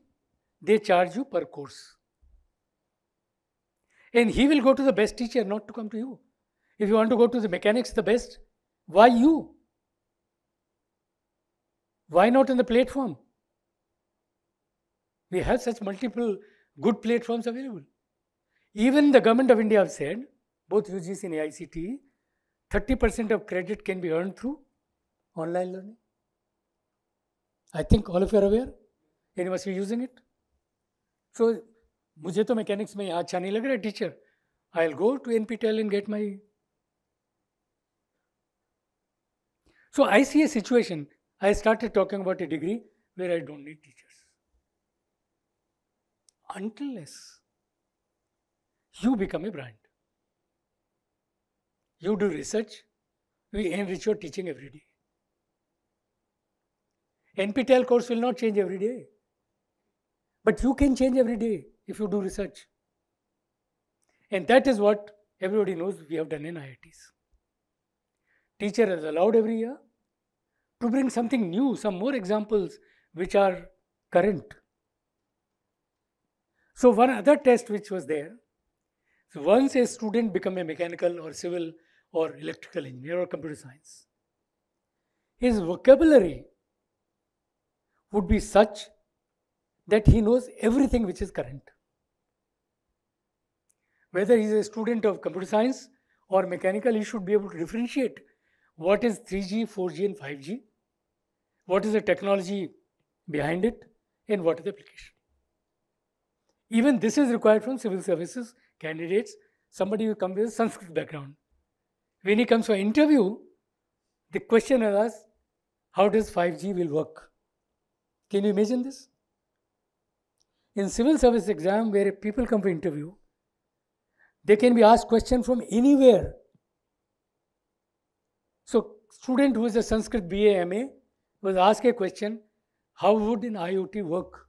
they charge you per course. And he will go to the best teacher, not to come to you. If you want to go to the mechanics, the best, why you? Why not in the platform? We have such multiple good platforms available. Even the government of India have said, both UGC and AICTE, 30% of credit can be earned through online learning. I think all of you are aware. be using it. So मुझे तो mechanics में यहाँ अच्छा नहीं लग रहा teacher I'll go to NPTEL and get my So I see a situation I started talking about a degree where I don't need teachers. Unless you become a brand. You do research, we enrich your teaching every day. NPTEL course will not change every day. But you can change every day if you do research. And that is what everybody knows we have done in IITs. Teacher is allowed every year, to bring something new, some more examples which are current. So one other test which was there, so once a student become a mechanical or civil or electrical engineer or computer science, his vocabulary would be such that he knows everything which is current. Whether he is a student of computer science or mechanical, he should be able to differentiate what is 3G, 4G and 5G what is the technology behind it, and what is the application. Even this is required from civil services candidates, somebody who comes with a Sanskrit background. When he comes for interview, the question is asked, how does 5G will work? Can you imagine this? In civil service exam where people come for interview, they can be asked question from anywhere. So student who is a Sanskrit BA, MA was asked a question how would an IoT work?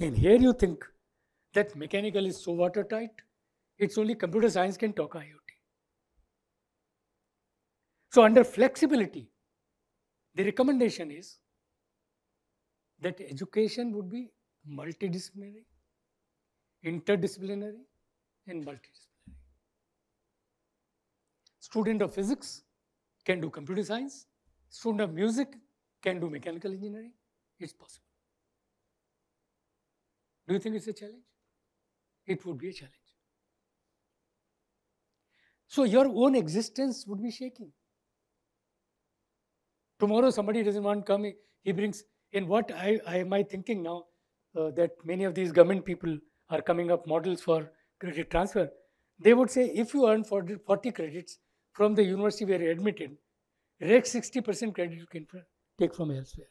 And here you think that mechanical is so watertight, it's only computer science can talk IoT. So, under flexibility, the recommendation is that education would be multidisciplinary, interdisciplinary, and multidisciplinary. Student of physics can do computer science, student of music can do mechanical engineering. It's possible. Do you think it's a challenge? It would be a challenge. So your own existence would be shaking. Tomorrow somebody doesn't want coming. He brings in what I, I am I thinking now uh, that many of these government people are coming up models for credit transfer. They would say if you earn 40 credits, from the university where you are admitted, take 60% credit you can take from elsewhere.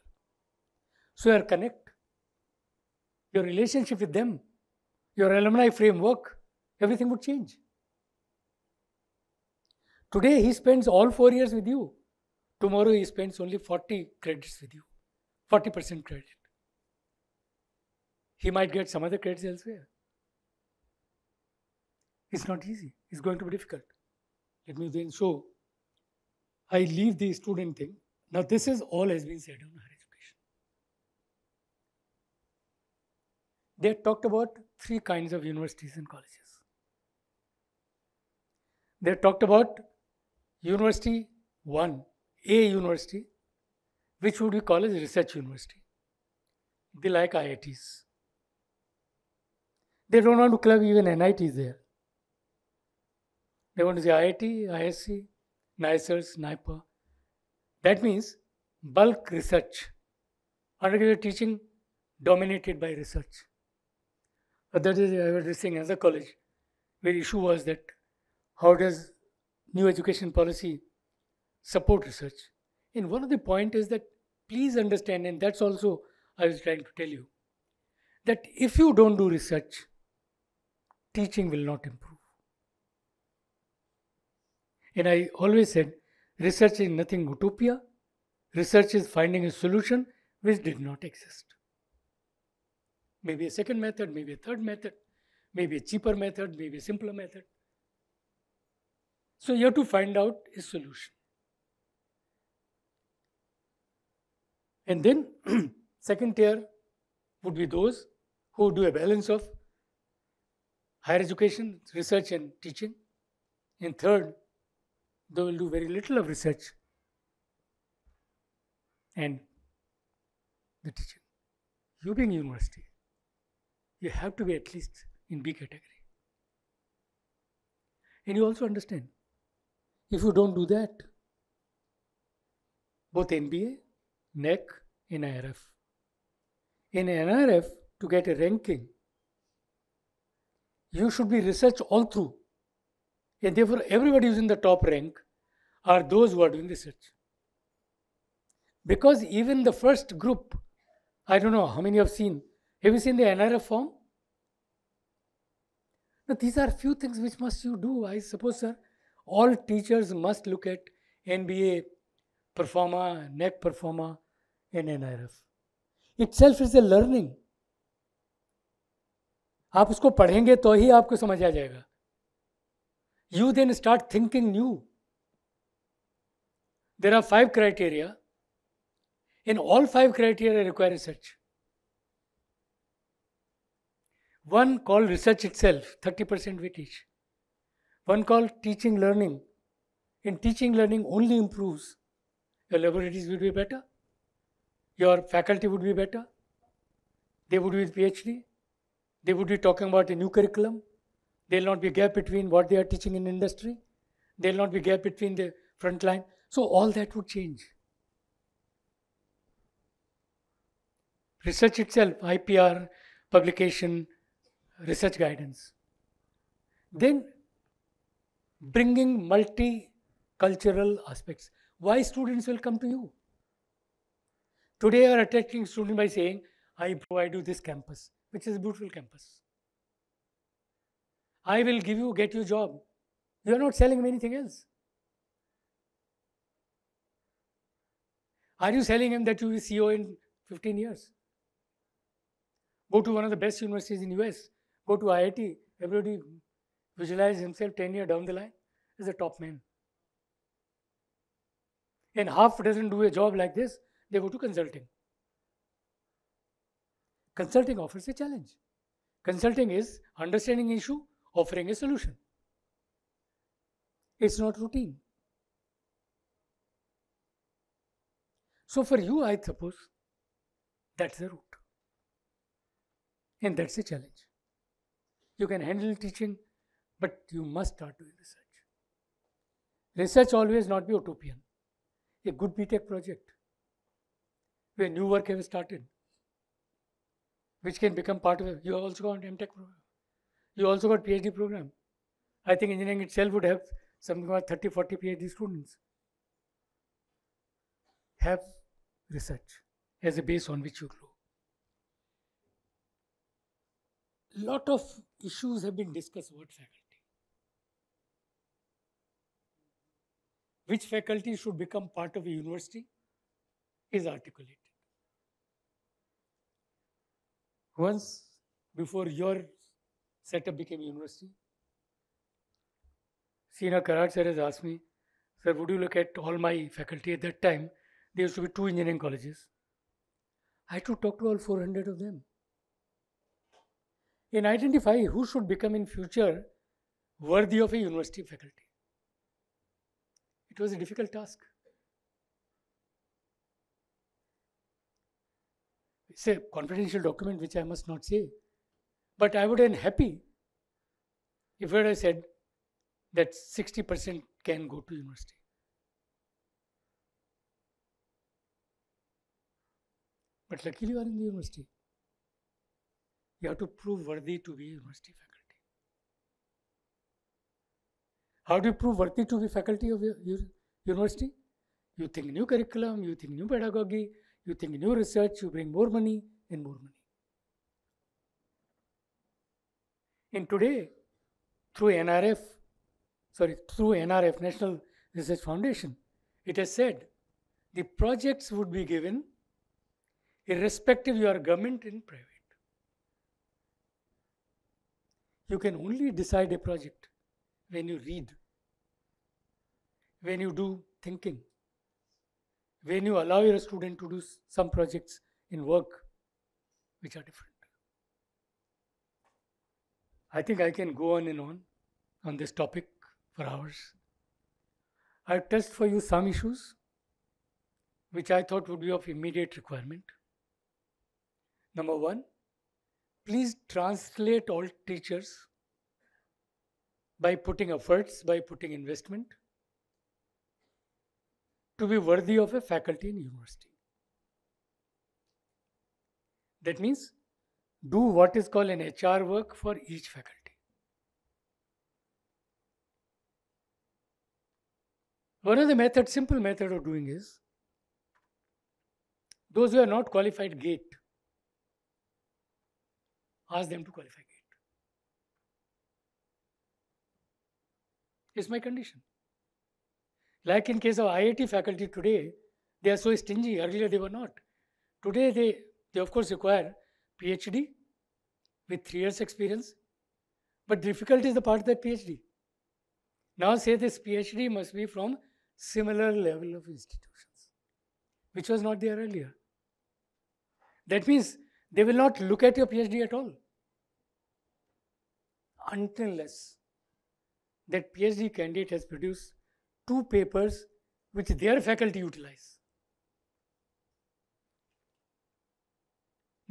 So your connect, your relationship with them, your alumni framework, everything would change. Today he spends all four years with you. Tomorrow he spends only 40 credits with you, 40% credit. He might get some other credits elsewhere. It's not easy, it's going to be difficult. Let me then show. I leave the student thing. Now, this is all has been said on higher education. They talked about three kinds of universities and colleges. They talked about university one, a university, which would be called as research university. They like IITs. They don't want to club even NITs there. They want to say IIT, ISC, NICERS, NIPA. That means bulk research. Undergraduate teaching dominated by research. But that is, I was saying as a college, The issue was that how does new education policy support research? And one of the point is that please understand, and that's also I was trying to tell you, that if you don't do research, teaching will not improve. And I always said, research is nothing utopia. Research is finding a solution which did not exist. Maybe a second method, maybe a third method, maybe a cheaper method, maybe a simpler method. So you have to find out a solution. And then second tier would be those who do a balance of higher education, research and teaching. And third they will do very little of research and the teaching. You being university, you have to be at least in B category. And you also understand, if you don't do that, both NBA, NEC, NIRF. In NIRF, to get a ranking, you should be research all through. And therefore, everybody is in the top rank are those who are doing research. Because even the first group, I don't know how many have seen, have you seen the NRF form? Now, these are few things which must you do, I suppose, sir. All teachers must look at NBA performa, NEC performa, and NRF. Itself is a learning. You then start thinking new. There are five criteria. In all five criteria require research. One called research itself, 30% we teach. One called teaching learning. In teaching learning only improves. Your laboratories would be better. Your faculty would be better. They would be PhD. They would be talking about a new curriculum. There will not be gap between what they are teaching in industry. There will not be gap between the front line. So, all that would change. Research itself, IPR, publication, research guidance. Then, bringing multicultural aspects. Why students will come to you? Today, you are attracting students by saying, I provide you this campus, which is a beautiful campus. I will give you, get you job. You are not selling anything else. Are you selling him that you'll be CEO in 15 years? Go to one of the best universities in US. Go to IIT. Everybody visualize himself 10 years down the line as a top man. And half doesn't do a job like this, they go to consulting. Consulting offers a challenge. Consulting is understanding issue, offering a solution. It's not routine. So for you, I suppose that's the route. And that's a challenge. You can handle teaching, but you must start doing research. Research always not be utopian. A good BTEC project where new work has started, which can become part of it. You also got MTech program. You also got PhD program. I think engineering itself would have something like 30, 40 PhD students. Have research as a base on which you grow. Lot of issues have been discussed about faculty. Which faculty should become part of a university is articulated. Once before your setup became university, Sina Karat sir has asked me, sir, would you look at all my faculty at that time? there used to be two engineering colleges. I had to talk to all 400 of them and identify who should become in future worthy of a university faculty. It was a difficult task. It's a confidential document which I must not say, but I would have been happy if I said that 60% can go to university. But luckily, you are in the university. You have to prove worthy to be university faculty. How do you prove worthy to be faculty of your, your university? You think new curriculum, you think new pedagogy, you think new research, you bring more money and more money. And today, through NRF, sorry, through NRF, National Research Foundation, it has said the projects would be given irrespective you are government in private. You can only decide a project when you read, when you do thinking, when you allow your student to do some projects in work which are different. I think I can go on and on on this topic for hours. I've touched for you some issues which I thought would be of immediate requirement. Number one, please translate all teachers by putting efforts, by putting investment to be worthy of a faculty in university. That means do what is called an HR work for each faculty. One of the methods, simple method of doing is those who are not qualified gate ask them to qualify GATE. It's my condition. Like in case of IIT faculty today, they are so stingy. Earlier they were not. Today they, they of course require PhD with three years experience, but difficult is the part of that PhD. Now say this PhD must be from similar level of institutions, which was not there earlier. That means they will not look at your PhD at all. unless that PhD candidate has produced two papers which their faculty utilize.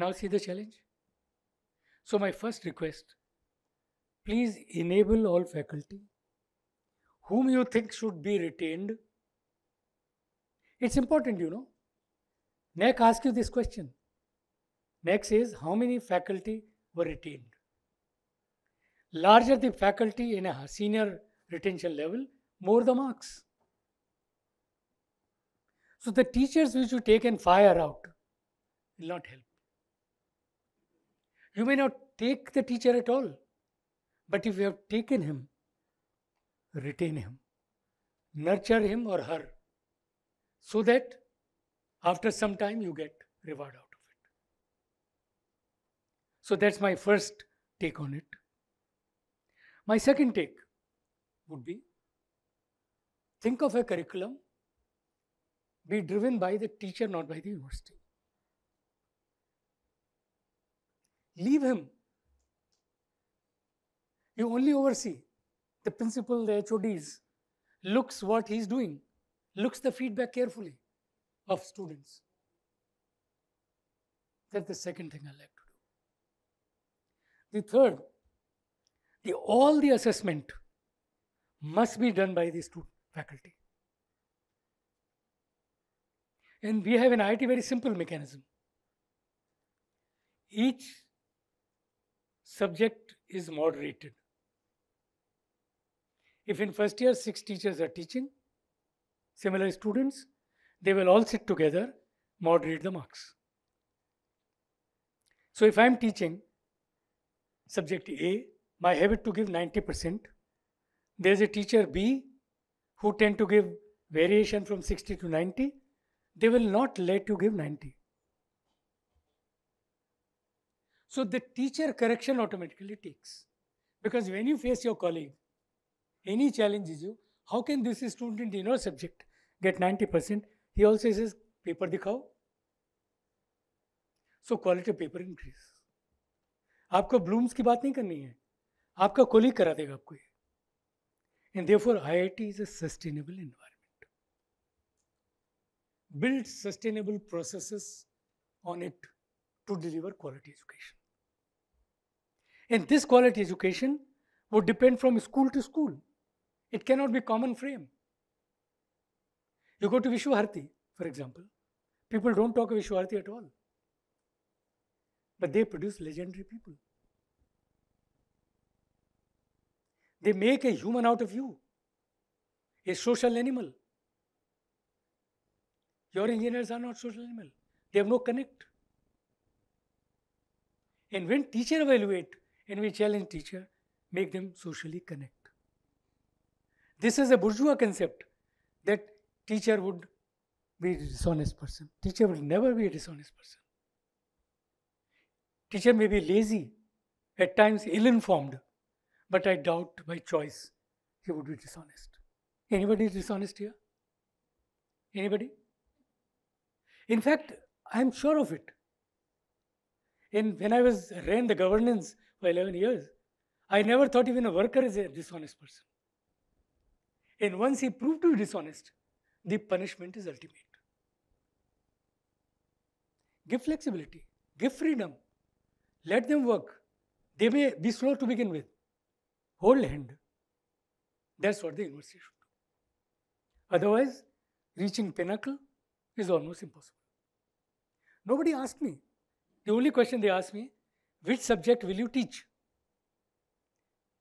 Now see the challenge. So my first request, please enable all faculty whom you think should be retained. It's important, you know. NEC asks you this question. Next is how many faculty were retained. Larger the faculty in a senior retention level, more the marks. So the teachers which you take and fire out will not help. You may not take the teacher at all, but if you have taken him, retain him, nurture him or her, so that after some time you get reward out. So that's my first take on it. My second take would be think of a curriculum be driven by the teacher, not by the university. Leave him. You only oversee the principal, the HODs, looks what he's doing, looks the feedback carefully of students. That's the second thing I like the third, the, all the assessment must be done by these two faculty. And we have in IT very simple mechanism. Each subject is moderated. If in first year six teachers are teaching, similar students, they will all sit together, moderate the marks. So if I'm teaching subject A, my habit to give 90%. There's a teacher B who tend to give variation from 60 to 90. They will not let you give 90. So the teacher correction automatically takes. Because when you face your colleague, any challenges you, how can this student in your subject get 90%? He also says, paper dikhao. So quality of paper increase. आपको Bloom's की बात नहीं करनी है आपका कोलिक करा देगा आपको ये and therefore I I T is a sustainable environment build sustainable process on it to deliver quality education and this quality education वो depend from school to school it cannot be common frame you go to Visva Bharati for example people don't talk Visva Bharati at all But they produce legendary people. They make a human out of you, a social animal. Your engineers are not social animal. They have no connect. And when teacher evaluate and we challenge teacher, make them socially connect. This is a bourgeois concept that teacher would be a dishonest person. Teacher will never be a dishonest person. Teacher may be lazy, at times ill informed, but I doubt by choice he would be dishonest. Anybody dishonest here? Anybody? In fact, I am sure of it. In, when I was ran the governance for 11 years, I never thought even a worker is a dishonest person. And once he proved to be dishonest, the punishment is ultimate. Give flexibility, give freedom, let them work. They may be slow to begin with. Hold hand. That's what the university should do. Otherwise, reaching pinnacle is almost impossible. Nobody asked me. The only question they asked me, which subject will you teach?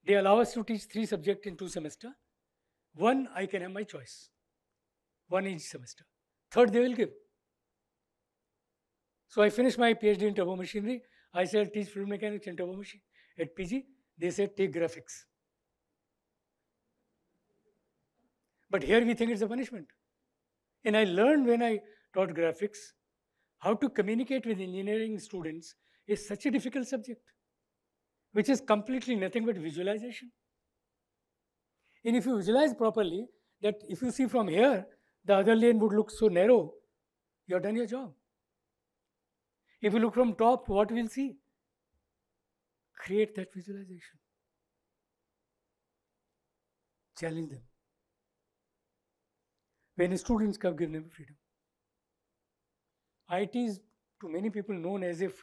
They allow us to teach three subjects in two semester. One, I can have my choice. One each semester. Third, they will give. So I finished my PhD in turbo machinery. I said, teach fluid mechanics and turbo machine. At PG, they said, take graphics. But here we think it's a punishment. And I learned when I taught graphics, how to communicate with engineering students is such a difficult subject, which is completely nothing but visualization. And if you visualize properly, that if you see from here, the other lane would look so narrow, you've done your job. If you look from top, what we'll see? Create that visualization. Challenge them. When students have given them freedom. IT is to many people known as if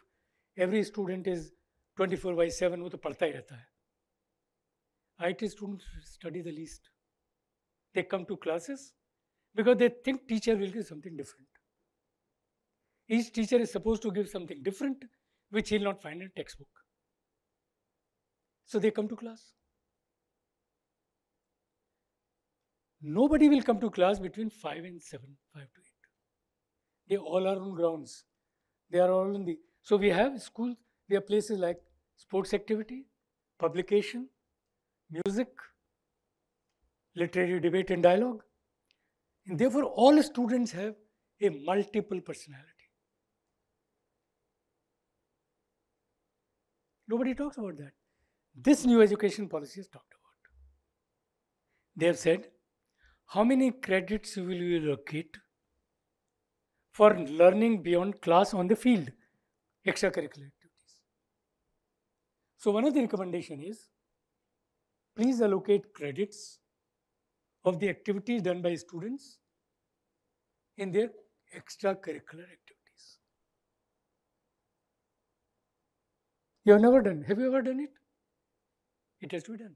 every student is 24 by 7 वो तो पढ़ता ही रहता IT students study the least. They come to classes because they think teacher will give something different. Each teacher is supposed to give something different, which he'll not find in a textbook. So they come to class. Nobody will come to class between 5 and 7, 5 to 8. They all are on grounds. They are all in the. So we have schools, there are places like sports activity, publication, music, literary debate and dialogue. And therefore, all students have a multiple personality. Nobody talks about that. This new education policy is talked about. They have said how many credits will you allocate for learning beyond class on the field, extracurricular activities. So one of the recommendation is please allocate credits of the activities done by students in their extracurricular activities. You have never done. Have you ever done it? It has to be done.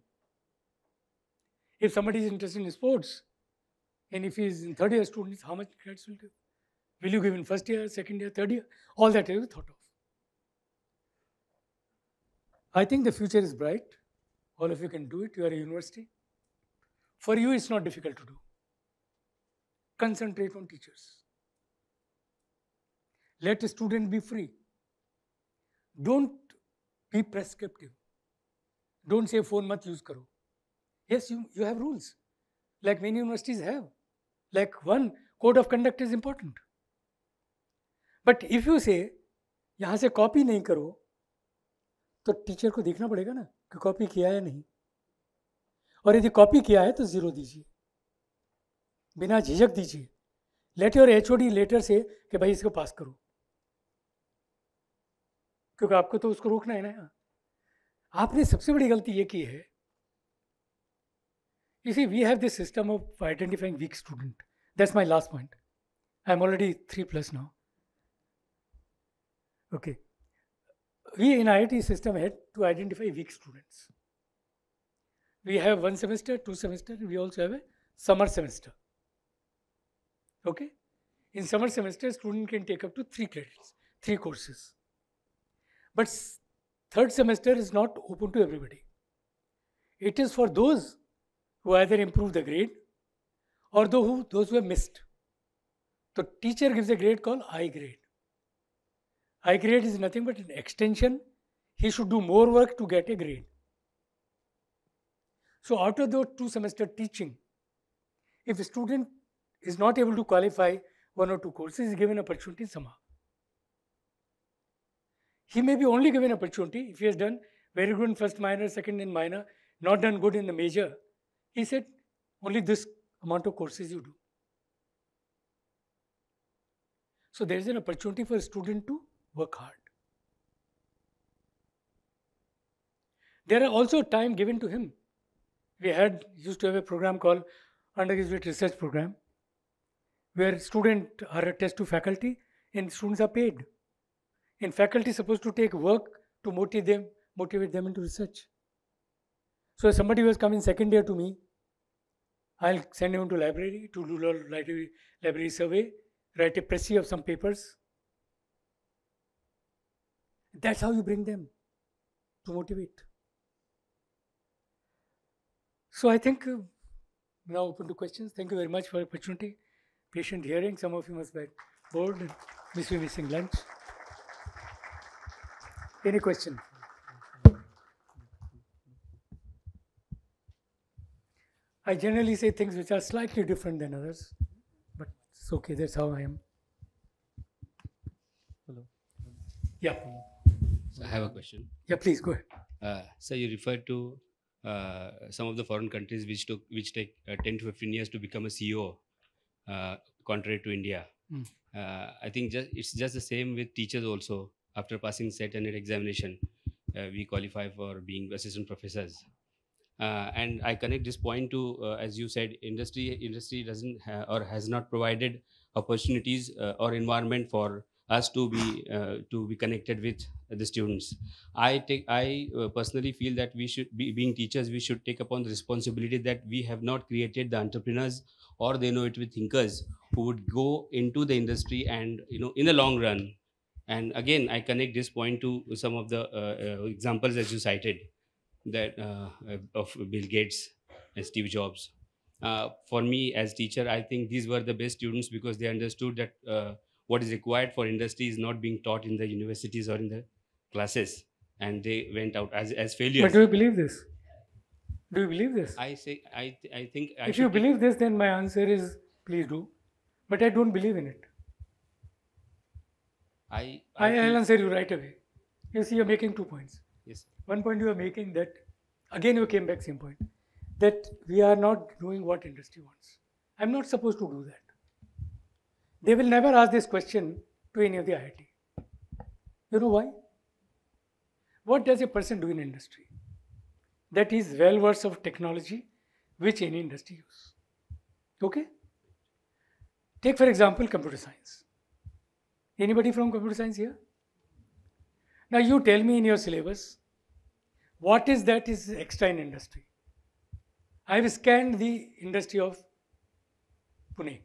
If somebody is interested in sports, and if he is in third year student, how much credits will you give? Will you give in first year, second year, third year? All that is thought of. I think the future is bright. All of you can do it. You are a university. For you, it's not difficult to do. Concentrate on teachers. Let a student be free. Don't be prescriptive don't say phone मत use करो yes you you have rules like many universities have like one code of conduct is important but if you say यहाँ से copy नहीं करो तो teacher को देखना पड़ेगा ना कि कॉपी किया है नहीं और यदि कॉपी किया है तो ज़ीरो दीजिए बिना झिझक दीजिए let your H O D letter से कि भाई इसको पास करो क्योंकि आपको तो उसको रोकना है ना आपने सबसे बड़ी गलती ये की है इसी we have this system of identifying weak student that's my last point I am already three plus now okay we in I T system had to identify weak students we have one semester two semester we also have a summer semester okay in summer semester student can take up to three credits three courses But third semester is not open to everybody. It is for those who either improve the grade or who, those who have missed. The teacher gives a grade called I grade. I grade is nothing but an extension. He should do more work to get a grade. So after the two semester teaching, if a student is not able to qualify one or two courses, is given opportunity somehow he may be only given opportunity if he has done very good in first minor, second in minor, not done good in the major. He said, only this amount of courses you do. So there is an opportunity for a student to work hard. There are also time given to him. We had used to have a program called undergraduate research program, where students are attached to faculty and students are paid. And faculty is supposed to take work to motivate them, motivate them into research. So somebody was coming second year to me, I'll send him to library to do library, library survey, write a précis of some papers. That's how you bring them to motivate. So I think uh, now open to questions. Thank you very much for the opportunity. Patient hearing. Some of you must be bored and miss be missing lunch. Any question? I generally say things which are slightly different than others, but it's okay, that's how I am. Hello. Yeah. So I have a question. Yeah, please go ahead. Uh, so you referred to uh, some of the foreign countries which took which take uh, 10 to 15 years to become a CEO, uh, contrary to India. Mm. I think just, it's just the same with teachers also after passing set and examination, uh, we qualify for being assistant professors. Uh, and I connect this point to, uh, as you said, industry industry doesn't ha- or has not provided opportunities uh, or environment for us to be uh, to be connected with the students. I take I uh, personally feel that we should be being teachers. We should take upon the responsibility that we have not created the entrepreneurs or the innovative thinkers who would go into the industry and you know in the long run and again, I connect this point to some of the uh, uh examples as you cited that uh, of Bill Gates and Steve Jobs. Uh, for me as teacher, I think these were the best students because they understood that what is required for industry is not being taught in the universities or in the classes, and they went out as as failures. But do you believe this? Do you believe this? I say I th I think. I if you believe this, then my answer is please do, but I don't believe in it. I, I, will answer you right away. You see, you're making two points. Yes. One point you are making that, again, you came back same point, that we are not doing what industry wants. I'm not supposed to do that. They will never ask this question to any of the IIT. You know why? What does a person do in industry? That is well versed of technology which any industry use. Okay? Take for example computer science. Anybody from computer science here? Now you tell me in your syllabus, what is that is in industry? I have scanned the industry of Pune.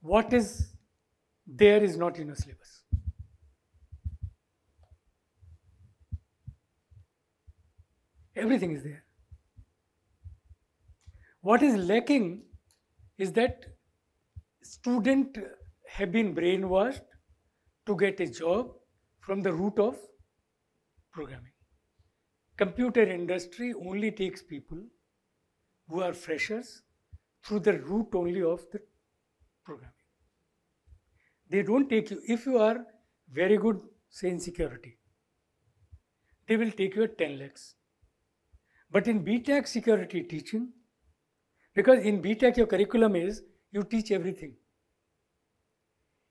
What is there is not in your syllabus. Everything is there. What is lacking is that student have been brainwashed to get a job from the root of programming. Computer industry only takes people who are freshers through the root only of the programming. They don't take you, if you are very good, say in security, they will take you at 10 lakhs. But in BTech security teaching, because in BTech your curriculum is you teach everything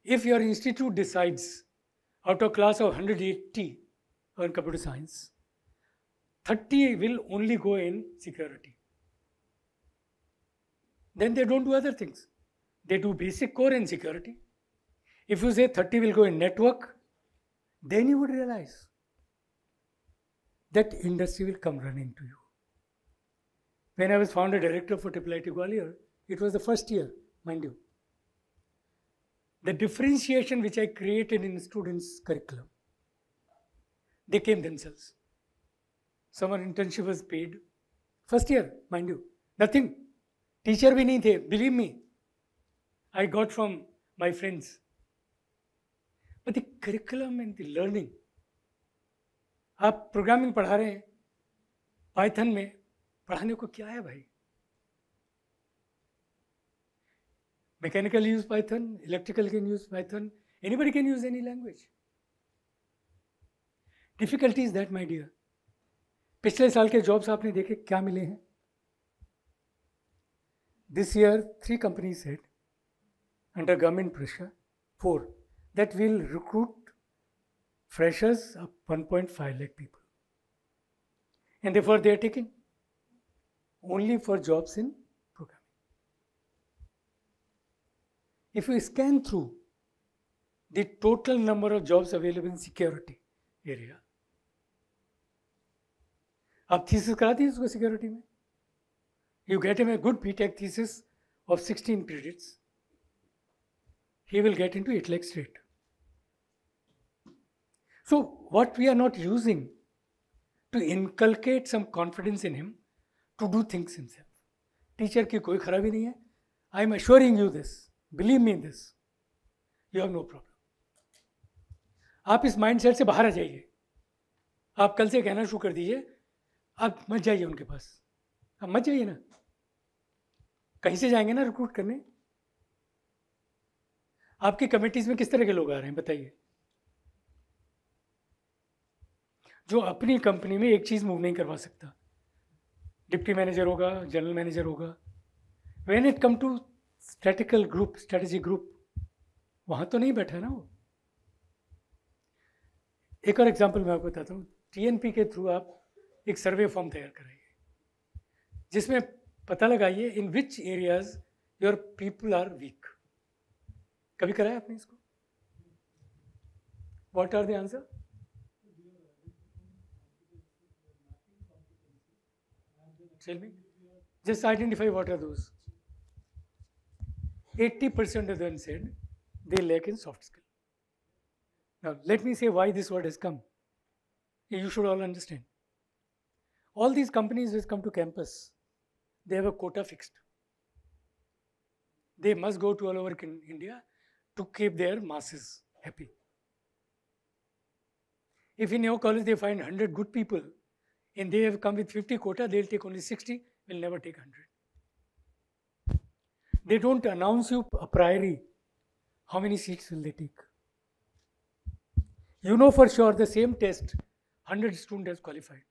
if your institute decides out of class of 180 on computer science, 30 will only go in security. Then they don't do other things. They do basic core in security. If you say 30 will go in network, then you would realize that industry will come running to you. When I was founder director for IIIT Gwalior, it was the first year, mind you. the differentiation which I created in students' curriculum. They came themselves. Summer internship was paid. First year, mind you, nothing. Teacher bhi nahi the, believe me. I got from my friends. But the curriculum and the learning. आप programming पढ़ा रहे हैं Python में पढ़ाने को क्या है भाई Mechanical use Python, electrical can use Python, anybody can use any language. Difficulty is that my dear पिछले साल के जॉब्स आपने देखे क्या मिले हैं this year three companies head under government pressure for that will recruit freshers of one point five lakh people and therefore they are taking only for jobs in If you scan through the total number of jobs available in security area, आप thesis करा दी उसको security में you get M A good B tech thesis of 16 credits he will get into 8 lakhs rate. So, what we are not using to inculcate some confidence in him to do things himself. Teacher की कोई खराबी नहीं है I am assuring you this believe me in this you have no problem आप इस mind set से बाहर आ जाइए आप कल से कहना शुरू कर दीजिए आप मत जाइए उनके पास आप मत जाइए ना कहीं से जाएंगे ना रिक्रूट करने आपकी कमेटीज में किस तरह के लोग आ रहे हैं बताइए जो अपनी कंपनी में एक चीज़ मूव नहीं करवा सकता डिप्टी मैनेजर होगा जनरल मैनेजर होगा when it come to strategical group strategy group वहां तो नहीं बैठा ना वो एक और एग्जाम्पल मैं आपको बताता हूँ टीएनपी के थ्रू आप एक सर्वे फॉर्म तैयार कराइए जिसमें पता लगाइए in which areas your people are weak कभी कराया आपने इसको what are the answer just identify what are what 80% of them said they lack in soft skill. Now, let me say why this word has come. You should all understand. All these companies which come to campus, they have a quota fixed. They must go to all over India to keep their masses happy. If in your college they find 100 good people and they have come with 50 quota, they'll take only 60, will never take 100 they don't announce you a priori, how many seats will they take? You know for sure the same test, 100 students qualified.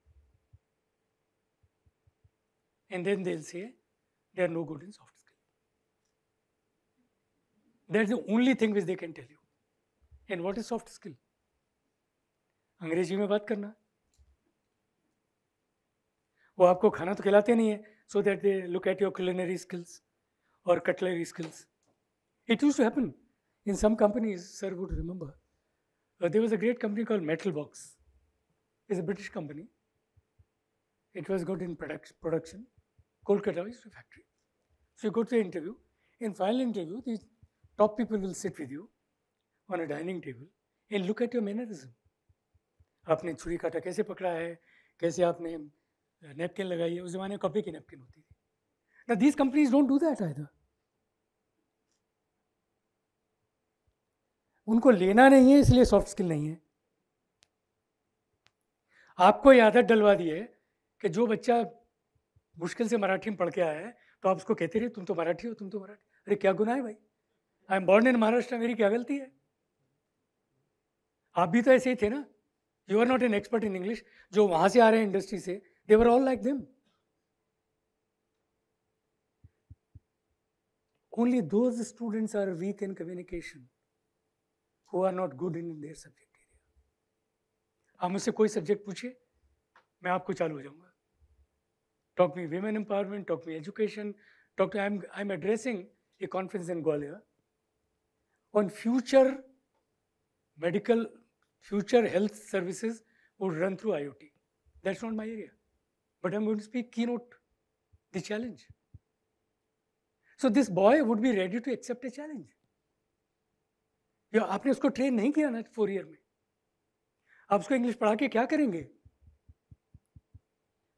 And then they'll say they are no good in soft skill. That's the only thing which they can tell you. And what is soft skill? अंग्रेजी में बात करना वो आपको खाना तो खिलाते नहीं है so that they look at your culinary skills or cutlery skills. It used to happen in some companies, sir would remember. Uh, there was a great company called Metalbox. It's a British company. It was good in product, production. Kolkata is a factory. So you go to the interview. In final interview, the top people will sit with you on a dining table and look at your mannerism. आपने छुरी काटा कैसे पकड़ा है कैसे आपने napkin uh, लगाई है उस जमाने में कपड़े की नैपकिन होती थी these companies don't do that either उनको लेना नहीं है इसलिए सॉफ्ट स्किल नहीं है आपको आदत डलवा दी है कि जो बच्चा मुश्किल से मराठी में पढ़ के आया है तो आप उसको कहते रहे तुम तो मराठी हो तुम तो मराठी अरे क्या गुनाह है भाई I am born in Maharashtra मेरी क्या गलती है आप भी तो ऐसे ही थे ना you are not an expert in English जो वहां से आ रहे हैं इंडस्ट्री से they're all like them only those students are weak in communication who are not good in their subject area आप मुझसे कोई सब्जेक्ट पूछिए मैं आपको चालू हो जाऊंगा talk me women empowerment talk me education talk I am I am addressing a conference in Gwalior on future medical future health services would run through iot that's not my area but i'm going to speak keynote the challenge so this boy would be ready to accept a challenge या आपने उसको train नहीं किया ना four year में आप उसको English पढ़ा के क्या करेंगे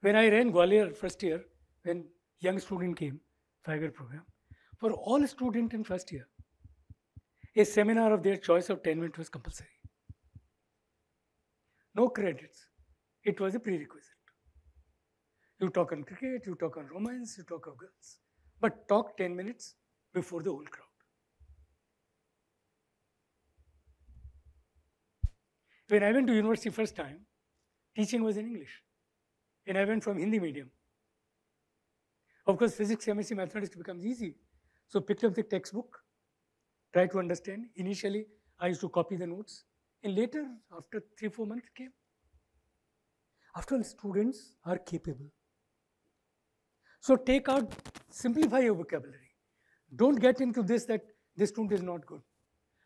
when I ran Gwalior first year when young student came five year programme for all student in first year a seminar of their choice of ten minute was compulsory no credit it was a pre request you talk on cricket you talk on romance you talk of girls but talk ten minutes before the whole crowd When I went to university first time, teaching was in English. And I went from Hindi medium. Of course, physics, chemistry, mathematics becomes easy. So picked up the textbook, tried to understand. Initially, I used to copy the notes. And later, after three, four months came. After all, students are capable. So take out, simplify your vocabulary. Don't get into this that this student is not good.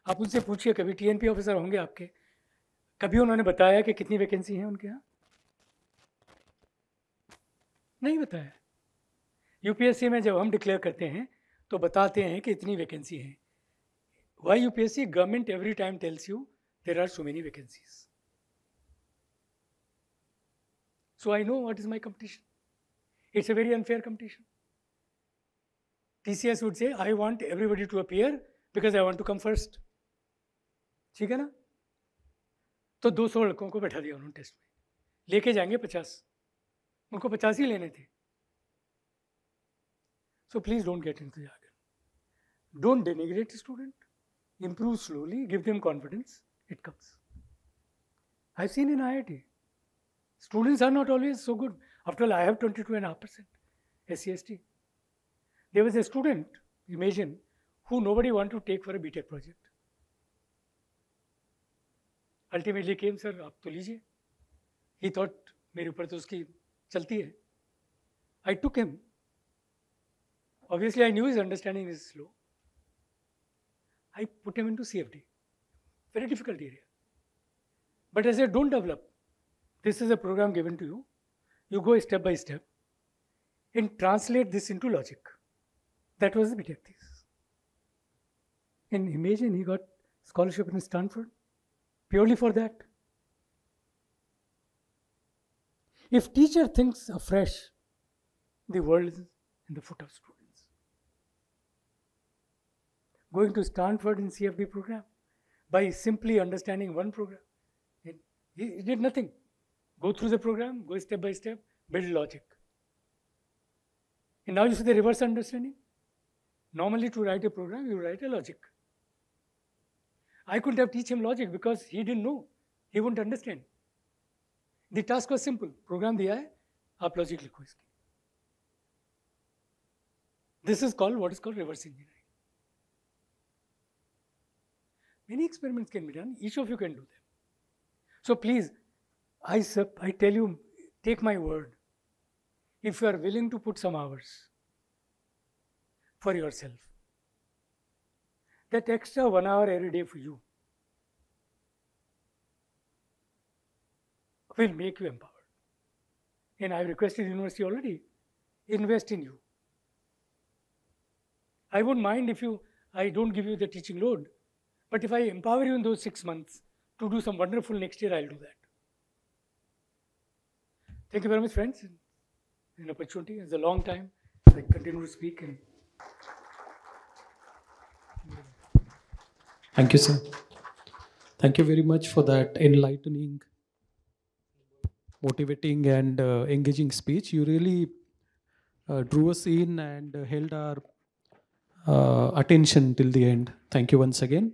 आप उनसे पूछिए कभी TNP officer होंगे आपके कभी उन्होंने बताया कि कितनी वैकेंसी है उनके यहाँ नहीं बताया यूपीएससी में जब हम डिक्लेयर करते हैं तो बताते हैं कि इतनी वैकेंसी है why UPSC government every time tells you there are so many vacancies so I know what is my it's a very unfair very T C S would say I want everybody to appear because I want to come first ठीक है ना तो दो सौ लड़कों को बैठा दिया उन्होंने टेस्ट में लेके जाएंगे पचास उनको पचास ही लेने थे so please don't get into don't denigrate student improve slowly give them confidence it comes I seen in I I T students are not always so good after I have twenty two and half percent S C S T there was a student imagine who nobody want to take for a B tech project ultimately came sir आप तो लीजिए ही thought मेरे ऊपर तो उसकी चलती है I too came obviously I knew his understanding is slow I put him into C F D very difficult area but as a don't develop this is a programme given to you you go step by step in translate this into logic that was this in imagine he got scholarship in Stanford purely for that. If teacher thinks afresh, the world is in the foot of students. Going to Stanford in CFD program by simply understanding one program, it, he did nothing. Go through the program, go step by step, build logic. And now you see the reverse understanding. Normally, to write a program, you write a logic. I couldn't have teach him logic because he didn't know. He wouldn't understand. The task was simple. Program the है, आप logic लिखो This is called what is called reverse engineering. Many experiments can be done. Each of you can do them. So please, I, sub, I tell you, take my word. If you are willing to put some hours for yourself, that extra one hour every day for you will make you empowered. And I've requested the university already, invest in you. I won't mind if you, I don't give you the teaching load, but if I empower you in those six months to do some wonderful next year, I'll do that. Thank you very much, friends. An opportunity. It's a long time. I continue to speak and. Thank you, sir. Thank you very much for that enlightening, motivating, and uh, engaging speech. You really uh, drew us in and uh, held our uh, attention till the end. Thank you once again.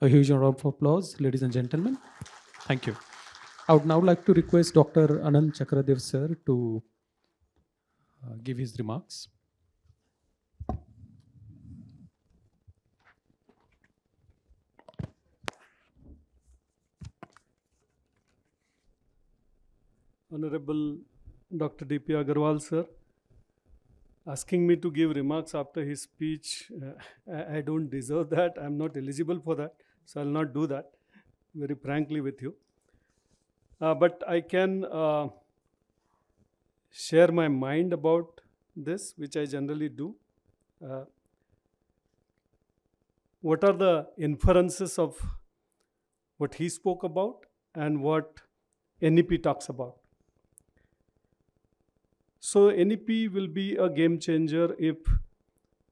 A huge round of applause, ladies and gentlemen. Thank you. I would now like to request Dr. Anand Chakradev, sir, to uh, give his remarks. Honorable Dr. D.P. Agarwal, sir, asking me to give remarks after his speech. Uh, I, don't deserve that. I'm not eligible for that. So I'll not do that, very frankly, with you. Uh, but I can uh, share my mind about this, which I generally do. Uh, what are the inferences of what he spoke about and what NEP talks about? So NEP will be a game changer if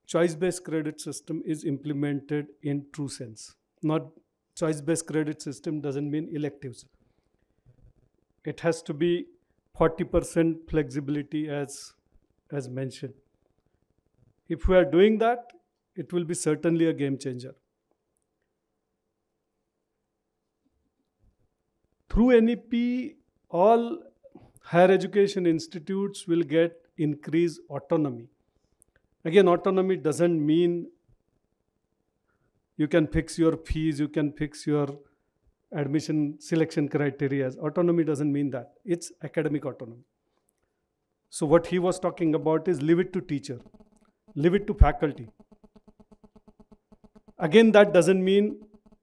choice-based credit system is implemented in true sense. Not choice-based credit system doesn't mean electives. It has to be 40% flexibility as, as mentioned. If we are doing that, it will be certainly a game changer. Through NEP, all higher education institutes will get increased autonomy. Again, autonomy doesn't mean you can fix your fees, you can fix your admission selection criteria. Autonomy doesn't mean that. It's academic autonomy. So what he was talking about is leave it to teacher, leave it to faculty. Again, that doesn't mean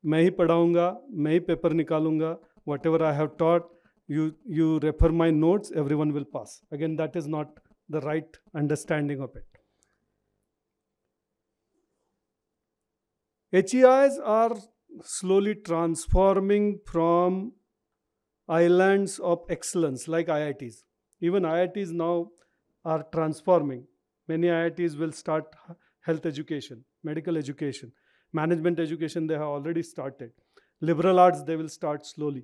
मैं ही पढ़ाऊँगा मैं ही paper निकालूंगा whatever I have taught you, you refer my notes, everyone will pass. Again, that is not the right understanding of it. HEIs are slowly transforming from islands of excellence like IITs. Even IITs now are transforming. Many IITs will start health education, medical education, management education, they have already started. Liberal arts, they will start slowly.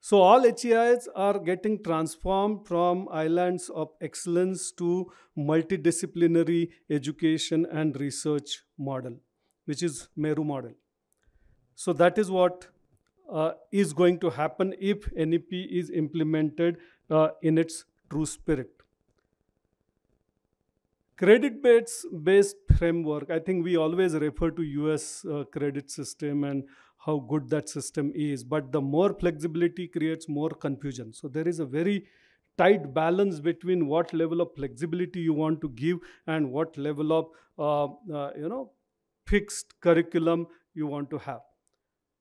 So all HEIs are getting transformed from islands of excellence to multidisciplinary education and research model, which is Meru model. So that is what uh, is going to happen if NEP is implemented uh, in its true spirit. Credit-based framework, I think we always refer to US uh, credit system and how good that system is but the more flexibility creates more confusion so there is a very tight balance between what level of flexibility you want to give and what level of uh, uh, you know fixed curriculum you want to have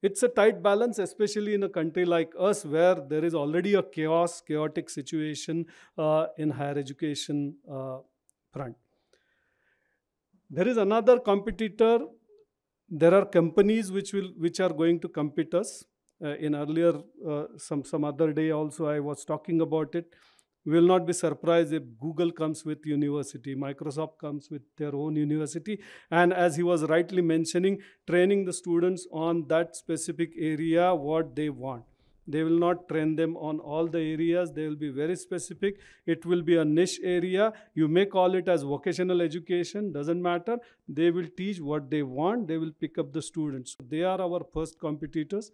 it's a tight balance especially in a country like us where there is already a chaos chaotic situation uh, in higher education uh, front there is another competitor there are companies which will which are going to compete us. Uh, in earlier uh, some some other day also I was talking about it. We will not be surprised if Google comes with university, Microsoft comes with their own university, and as he was rightly mentioning, training the students on that specific area what they want. They will not train them on all the areas. They will be very specific. It will be a niche area. You may call it as vocational education, doesn't matter. They will teach what they want. They will pick up the students. They are our first competitors.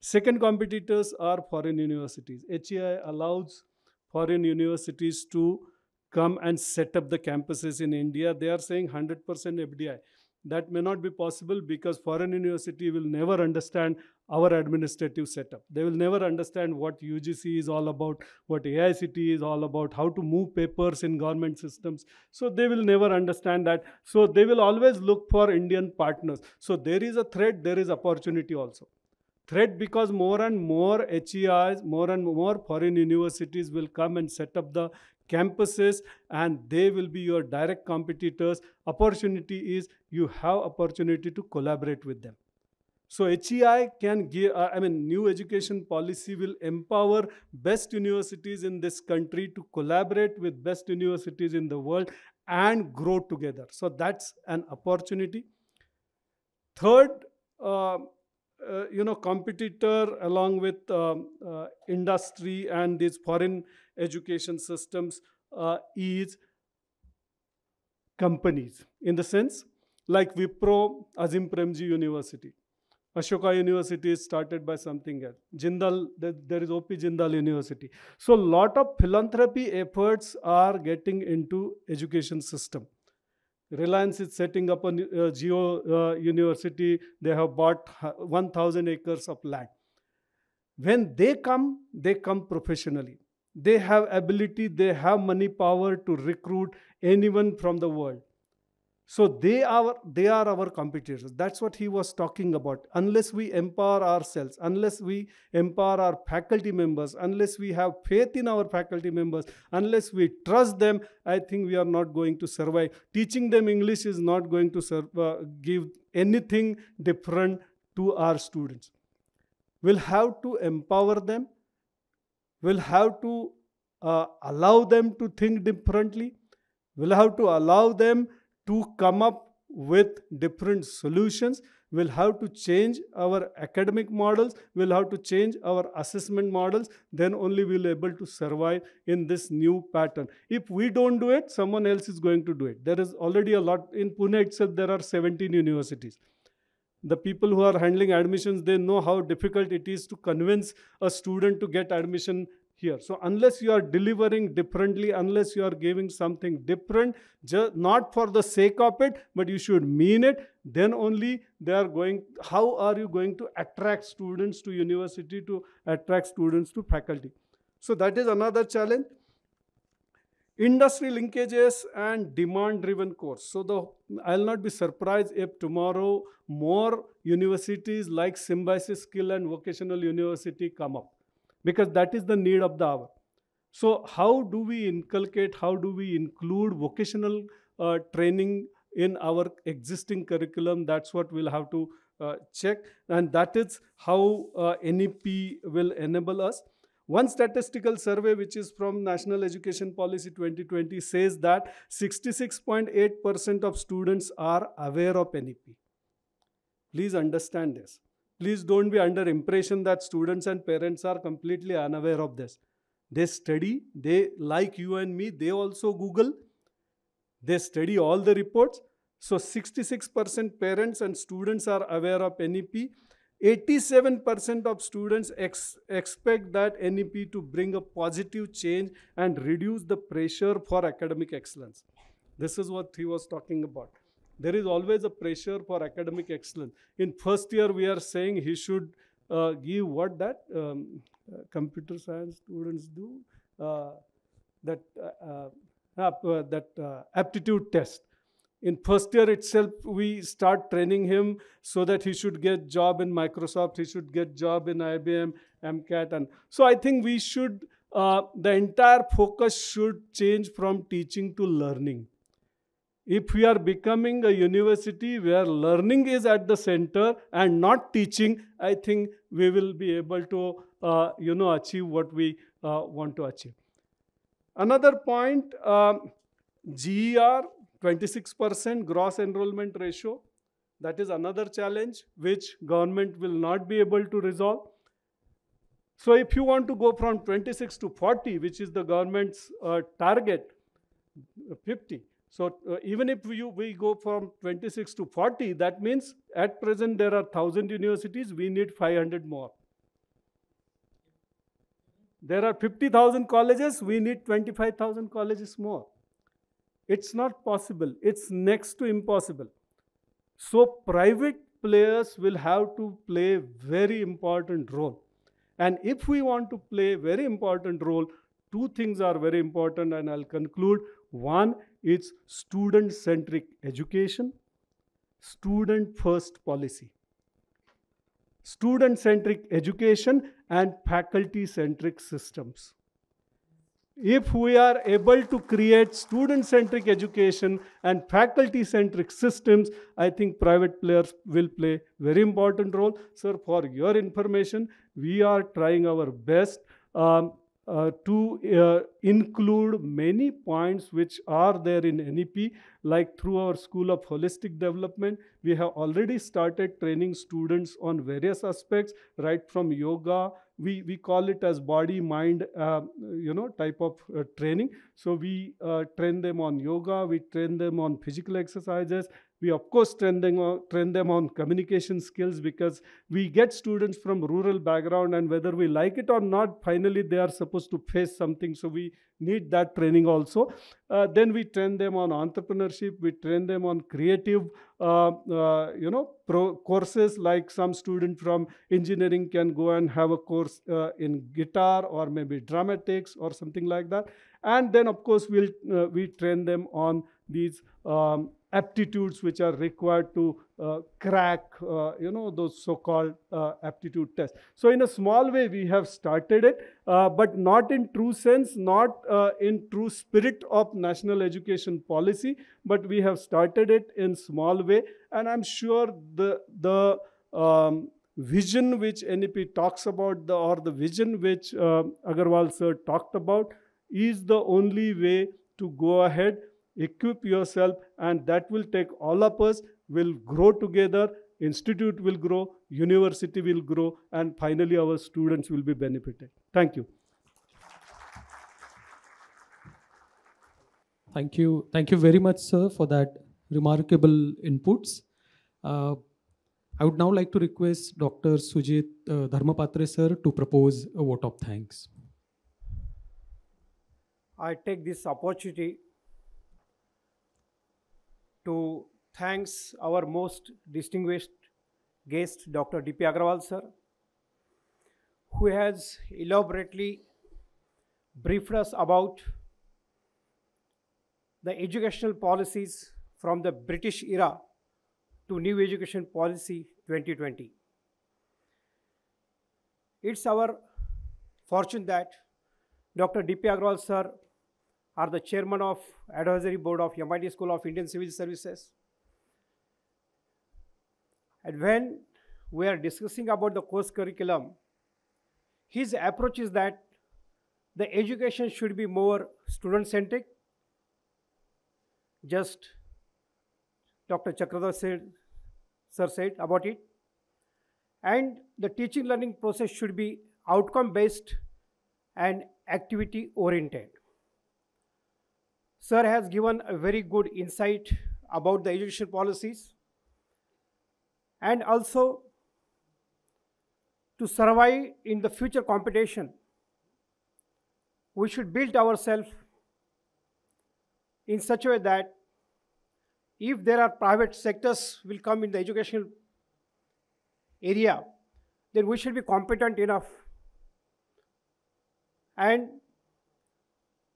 Second competitors are foreign universities. HEI allows foreign universities to come and set up the campuses in India. They are saying 100% FDI. That may not be possible because foreign university will never understand our administrative setup. They will never understand what UGC is all about, what AICT is all about, how to move papers in government systems. So they will never understand that. So they will always look for Indian partners. So there is a threat, there is opportunity also. Threat because more and more HEIs, more and more foreign universities will come and set up the campuses and they will be your direct competitors. Opportunity is you have opportunity to collaborate with them so HEI can give, uh, I mean, new education policy will empower best universities in this country to collaborate with best universities in the world and grow together. So that's an opportunity. Third, uh, uh, you know, competitor along with uh, uh, industry and these foreign education systems uh, is companies in the sense like Wipro, Azim Premji University Ashoka University is started by something else. Jindal, there is OP Jindal University. So a lot of philanthropy efforts are getting into education system. Reliance is setting up a geo uh, uh, university. They have bought 1,000 acres of land. When they come, they come professionally. They have ability, they have money power to recruit anyone from the world. So they are, they are our competitors. That's what he was talking about. Unless we empower ourselves, unless we empower our faculty members, unless we have faith in our faculty members, unless we trust them, I think we are not going to survive. Teaching them English is not going to serve, uh, give anything different to our students. We'll have to empower them. We'll have to uh, allow them to think differently. We'll have to allow them to come up with different solutions. We'll have to change our academic models. We'll have to change our assessment models. Then only we'll be able to survive in this new pattern. If we don't do it, someone else is going to do it. There is already a lot. In Pune itself, there are 17 universities. The people who are handling admissions, they know how difficult it is to convince a student to get admission here. So unless you are delivering differently, unless you are giving something different, just not for the sake of it, but you should mean it, then only they are going, how are you going to attract students to university, to attract students to faculty? So that is another challenge. Industry linkages and demand-driven course. So the, I'll not be surprised if tomorrow more universities like Symbiosis Skill and Vocational University come up because that is the need of the hour. So, how do we inculcate, how do we include vocational uh, training in our existing curriculum? That's what we'll have to uh, check, and that is how uh, NEP will enable us. One statistical survey, which is from National Education Policy 2020, says that 66.8% of students are aware of NEP. Please understand this please don't be under impression that students and parents are completely unaware of this they study they like you and me they also google they study all the reports so 66% parents and students are aware of nep 87% of students ex- expect that nep to bring a positive change and reduce the pressure for academic excellence this is what he was talking about there is always a pressure for academic excellence. In first year, we are saying he should uh, give what that um, uh, computer science students do, uh, that, uh, uh, uh, that aptitude test. In first year itself, we start training him so that he should get job in Microsoft, he should get job in IBM, MCAT. And so I think we should, the entire focus should change from teaching to learning if we are becoming a university where learning is at the center and not teaching, I think we will be able to, uh, you know, achieve what we uh, want to achieve. Another point, um, GER, 26% gross enrollment ratio. That is another challenge which government will not be able to resolve. So if you want to go from 26 to 40, which is the government's uh, target, 50, so uh, even if we go from 26 to 40, that means at present there are 1,000 universities, we need 500 more. There are 50,000 colleges, we need 25,000 colleges more. It's not possible. It's next to impossible. So private players will have to play very important role. And if we want to play very important role, two things are very important and I'll conclude. One it's student centric education, student first policy. Student centric education and faculty centric systems. If we are able to create student centric education and faculty centric systems, I think private players will play very important role. Sir, for your information, we are trying our best um, uh, to uh, include many points which are there in NEP, like through our School of Holistic Development, we have already started training students on various aspects, right from yoga. We, we call it as body mind, uh, you know, type of uh, training. So we uh, train them on yoga, we train them on physical exercises, we, of course, train them, on, train them on communication skills because we get students from rural background and whether we like it or not, finally they are supposed to face something. So we need that training also. Uh, then we train them on entrepreneurship. We train them on creative, uh, uh, you know, pro- courses like some student from engineering can go and have a course uh, in guitar or maybe dramatics or something like that. And then, of course, we'll, uh, we train them on these um, aptitudes which are required to uh, crack, uh, you know, those so-called uh, aptitude tests. So in a small way, we have started it, uh, but not in true sense, not uh, in true spirit of national education policy, but we have started it in small way. And I'm sure the, the um, vision which NEP talks about, the, or the vision which uh, Agarwal sir talked about, is the only way to go ahead equip yourself, and that will take all of us, will grow together, institute will grow, university will grow, and finally our students will be benefited. Thank you. Thank you. Thank you very much, sir, for that remarkable inputs. Uh, I would now like to request Dr. Sujit uh, Dharmapatre, sir, to propose a vote of thanks. I take this opportunity to thanks our most distinguished guest, Dr. D.P. Agrawal, sir, who has elaborately briefed us about the educational policies from the British era to New Education Policy 2020. It's our fortune that Dr. D.P. Agrawal, sir, are the chairman of advisory board of MIT School of Indian Civil Services. And when we are discussing about the course curriculum, his approach is that the education should be more student-centric. Just Dr. Chakradar said, sir said about it. And the teaching learning process should be outcome-based and activity-oriented. Sir has given a very good insight about the education policies and also to survive in the future competition, we should build ourselves in such a way that if there are private sectors will come in the educational area, then we should be competent enough and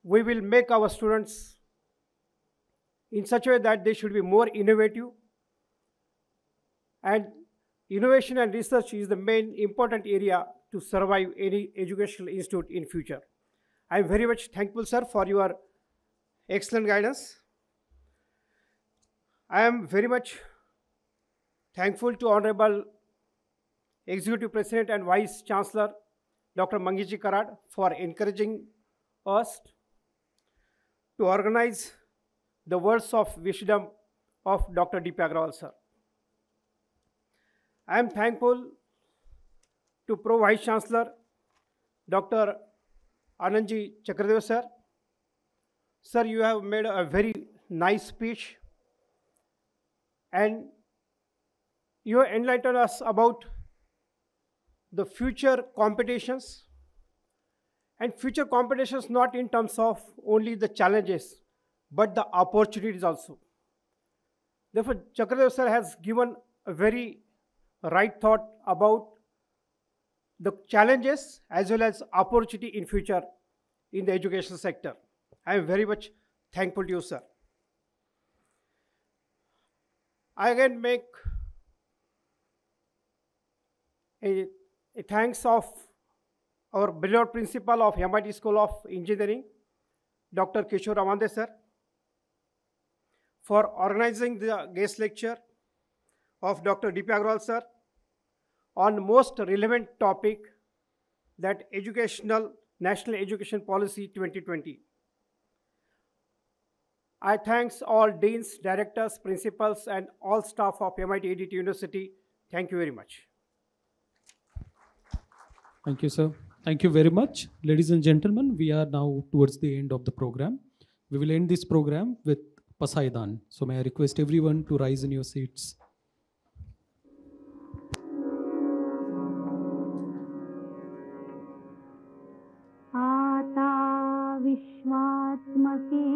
we will make our students in such a way that they should be more innovative. And innovation and research is the main important area to survive any educational institute in future. I am very much thankful, sir, for your excellent guidance. I am very much thankful to Honorable Executive President and Vice Chancellor Dr. Mangiji Karad for encouraging us to organize the words of wisdom of Dr. Deepak Agrawal sir. I am thankful to Pro Vice Chancellor Dr. Anandji Chakradeva sir. Sir, you have made a very nice speech and you have enlightened us about the future competitions and future competitions not in terms of only the challenges but the opportunities also. Therefore, Chakradev sir has given a very right thought about the challenges as well as opportunity in future in the education sector. I am very much thankful to you, sir. I again make a, a thanks of our beloved principal of MIT School of Engineering, Dr. Kishore Amande, sir for organizing the guest lecture of Dr. Deepa Agrawal sir on most relevant topic that educational National Education Policy 2020. I thanks all deans, directors, principals, and all staff of MIT ADT University. Thank you very much. Thank you, sir. Thank you very much. Ladies and gentlemen, we are now towards the end of the program. We will end this program with Pasaidan. So may I request everyone to rise in your seats. आता विश्वात्मके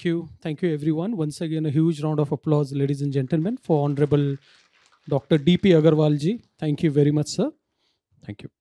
Thank you. Thank you, everyone. Once again, a huge round of applause, ladies and gentlemen, for Honorable Dr. D.P. Agarwalji. Thank you very much, sir. Thank you.